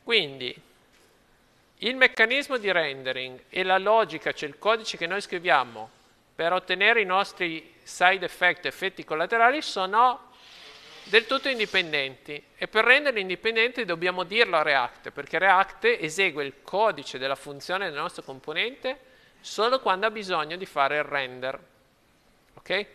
quindi il meccanismo di rendering e la logica, cioè il codice che noi scriviamo per ottenere i nostri side effect, effetti collaterali, sono del tutto indipendenti e per renderli indipendenti dobbiamo dirlo a React perché React esegue il codice della funzione del nostro componente solo quando ha bisogno di fare il render. Okay?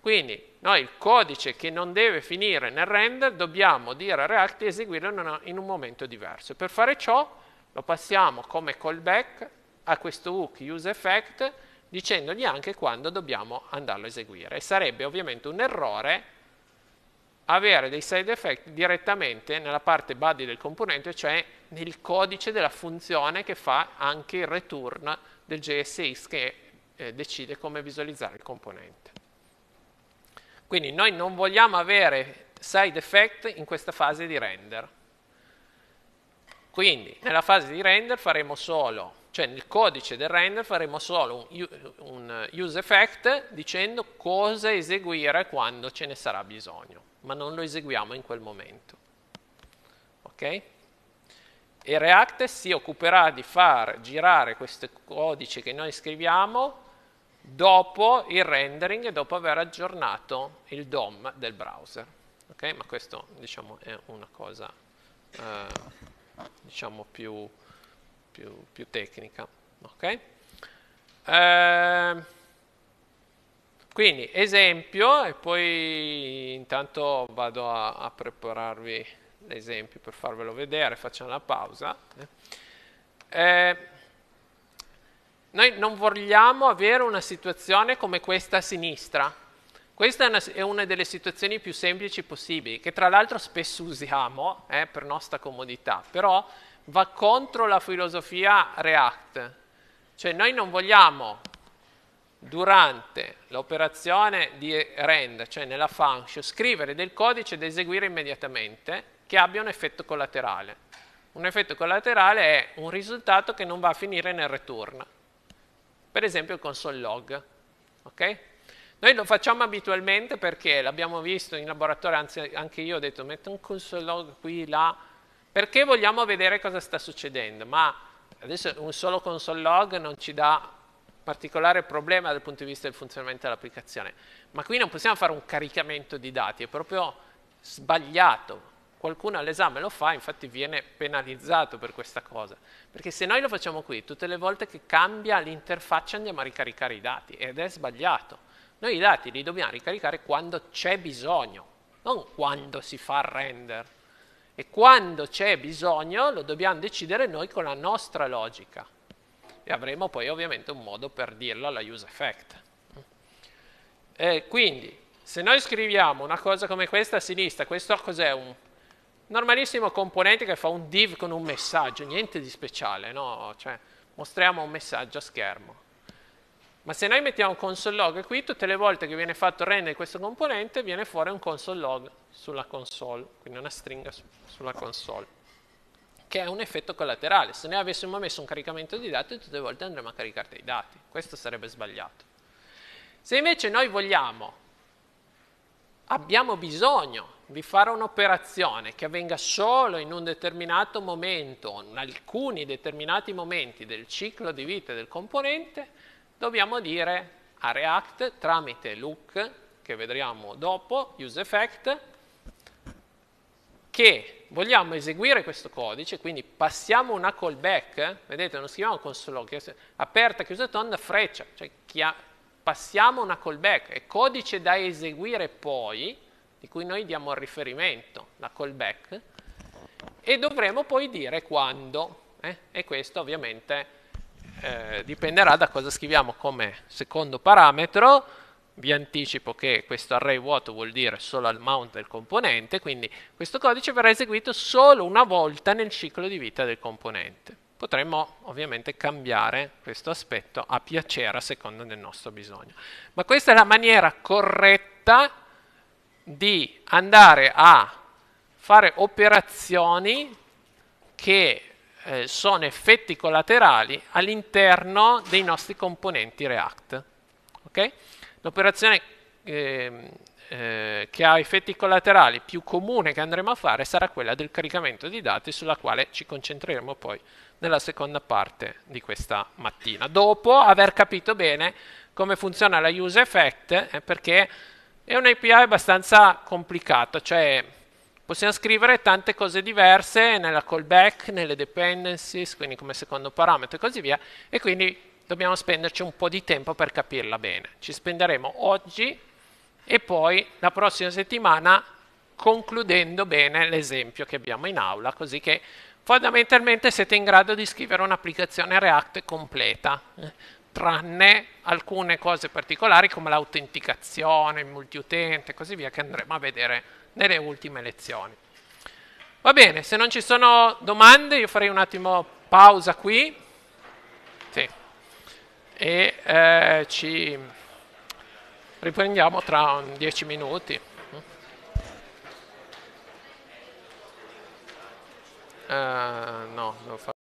Quindi noi il codice che non deve finire nel render dobbiamo dire a React di eseguirlo in un momento diverso. Per fare ciò lo passiamo come callback a questo hook useEffect dicendogli anche quando dobbiamo andarlo a eseguire. E sarebbe ovviamente un errore avere dei side effect direttamente nella parte body del componente, cioè nel codice della funzione che fa anche il return del JSX che eh, decide come visualizzare il componente. Quindi noi non vogliamo avere side effect in questa fase di render. Quindi nella fase di render faremo solo cioè nel codice del render faremo solo un, use effect dicendo cosa eseguire quando ce ne sarà bisogno ma non lo eseguiamo in quel momento. Ok? E React si occuperà di far girare questo codice che noi scriviamo dopo il rendering e dopo aver aggiornato il DOM del browser. Ok? Ma questo diciamo, è una cosa eh, diciamo più, più, più, tecnica. Okay? Eh, quindi esempio e poi intanto vado a, a prepararvi l'esempio per farvelo vedere, facciamo la pausa. Eh. eh, noi non vogliamo avere una situazione come questa a sinistra. Questa è una, è una delle situazioni più semplici possibili, che tra l'altro spesso usiamo eh, per nostra comodità, però va contro la filosofia React. Cioè noi non vogliamo durante l'operazione di rend, cioè nella function, scrivere del codice da eseguire immediatamente che abbia un effetto collaterale. Un effetto collaterale è un risultato che non va a finire nel return, per esempio il console log. Okay? Noi lo facciamo abitualmente perché l'abbiamo visto in laboratorio, anzi anche io ho detto metto un console log qui, là, perché vogliamo vedere cosa sta succedendo, ma adesso un solo console log non ci dà particolare problema dal punto di vista del funzionamento dell'applicazione. Ma qui non possiamo fare un caricamento di dati, è proprio sbagliato. Qualcuno all'esame lo fa, infatti viene penalizzato per questa cosa. Perché se noi lo facciamo qui, tutte le volte che cambia l'interfaccia andiamo a ricaricare i dati ed è sbagliato. Noi i dati li dobbiamo ricaricare quando c'è bisogno, non quando si fa il render. E quando c'è bisogno lo dobbiamo decidere noi con la nostra logica e avremo poi ovviamente un modo per dirlo alla use effect. E quindi, se noi scriviamo una cosa come questa a sinistra, questo cos'è un normalissimo componente che fa un div con un messaggio, niente di speciale, no? Cioè, mostriamo un messaggio a schermo. Ma se noi mettiamo console log qui, tutte le volte che viene fatto rendere questo componente, viene fuori un console log sulla console, quindi una stringa su sulla console che è un effetto collaterale. Se noi avessimo messo un caricamento di dati, tutte le volte andremo a caricare dei dati. Questo sarebbe sbagliato. Se invece noi vogliamo, abbiamo bisogno di fare un'operazione che avvenga solo in un determinato momento, in alcuni determinati momenti del ciclo di vita del componente, dobbiamo dire a React tramite look, che vedremo dopo, useEffect, che vogliamo eseguire questo codice, quindi passiamo una callback, vedete non scriviamo console log, aperta, chiusa, tonda, freccia, cioè ha, passiamo una callback, è codice da eseguire poi, di cui noi diamo il riferimento, la callback, e dovremo poi dire quando, eh? e questo ovviamente eh, dipenderà da cosa scriviamo come secondo parametro, vi anticipo che questo array vuoto vuol dire solo al mount del componente, quindi questo codice verrà eseguito solo una volta nel ciclo di vita del componente. Potremmo ovviamente cambiare questo aspetto a piacere a seconda del nostro bisogno. Ma questa è la maniera corretta di andare a fare operazioni che eh, sono effetti collaterali all'interno dei nostri componenti React. Okay? L'operazione eh, eh, che ha effetti collaterali più comune che andremo a fare sarà quella del caricamento di dati sulla quale ci concentreremo poi nella seconda parte di questa mattina. Dopo aver capito bene come funziona la use effect eh, perché è un API abbastanza complicato, cioè possiamo scrivere tante cose diverse nella callback, nelle dependencies, quindi come secondo parametro e così via, e quindi dobbiamo spenderci un po' di tempo per capirla bene. Ci spenderemo oggi e poi la prossima settimana concludendo bene l'esempio che abbiamo in aula, così che fondamentalmente siete in grado di scrivere un'applicazione React completa, eh, tranne alcune cose particolari come l'autenticazione, il multiutente e così via che andremo a vedere nelle ultime lezioni. Va bene, se non ci sono domande io farei un attimo pausa qui e eh, ci riprendiamo tra 10 minuti. Uh, no, devo fare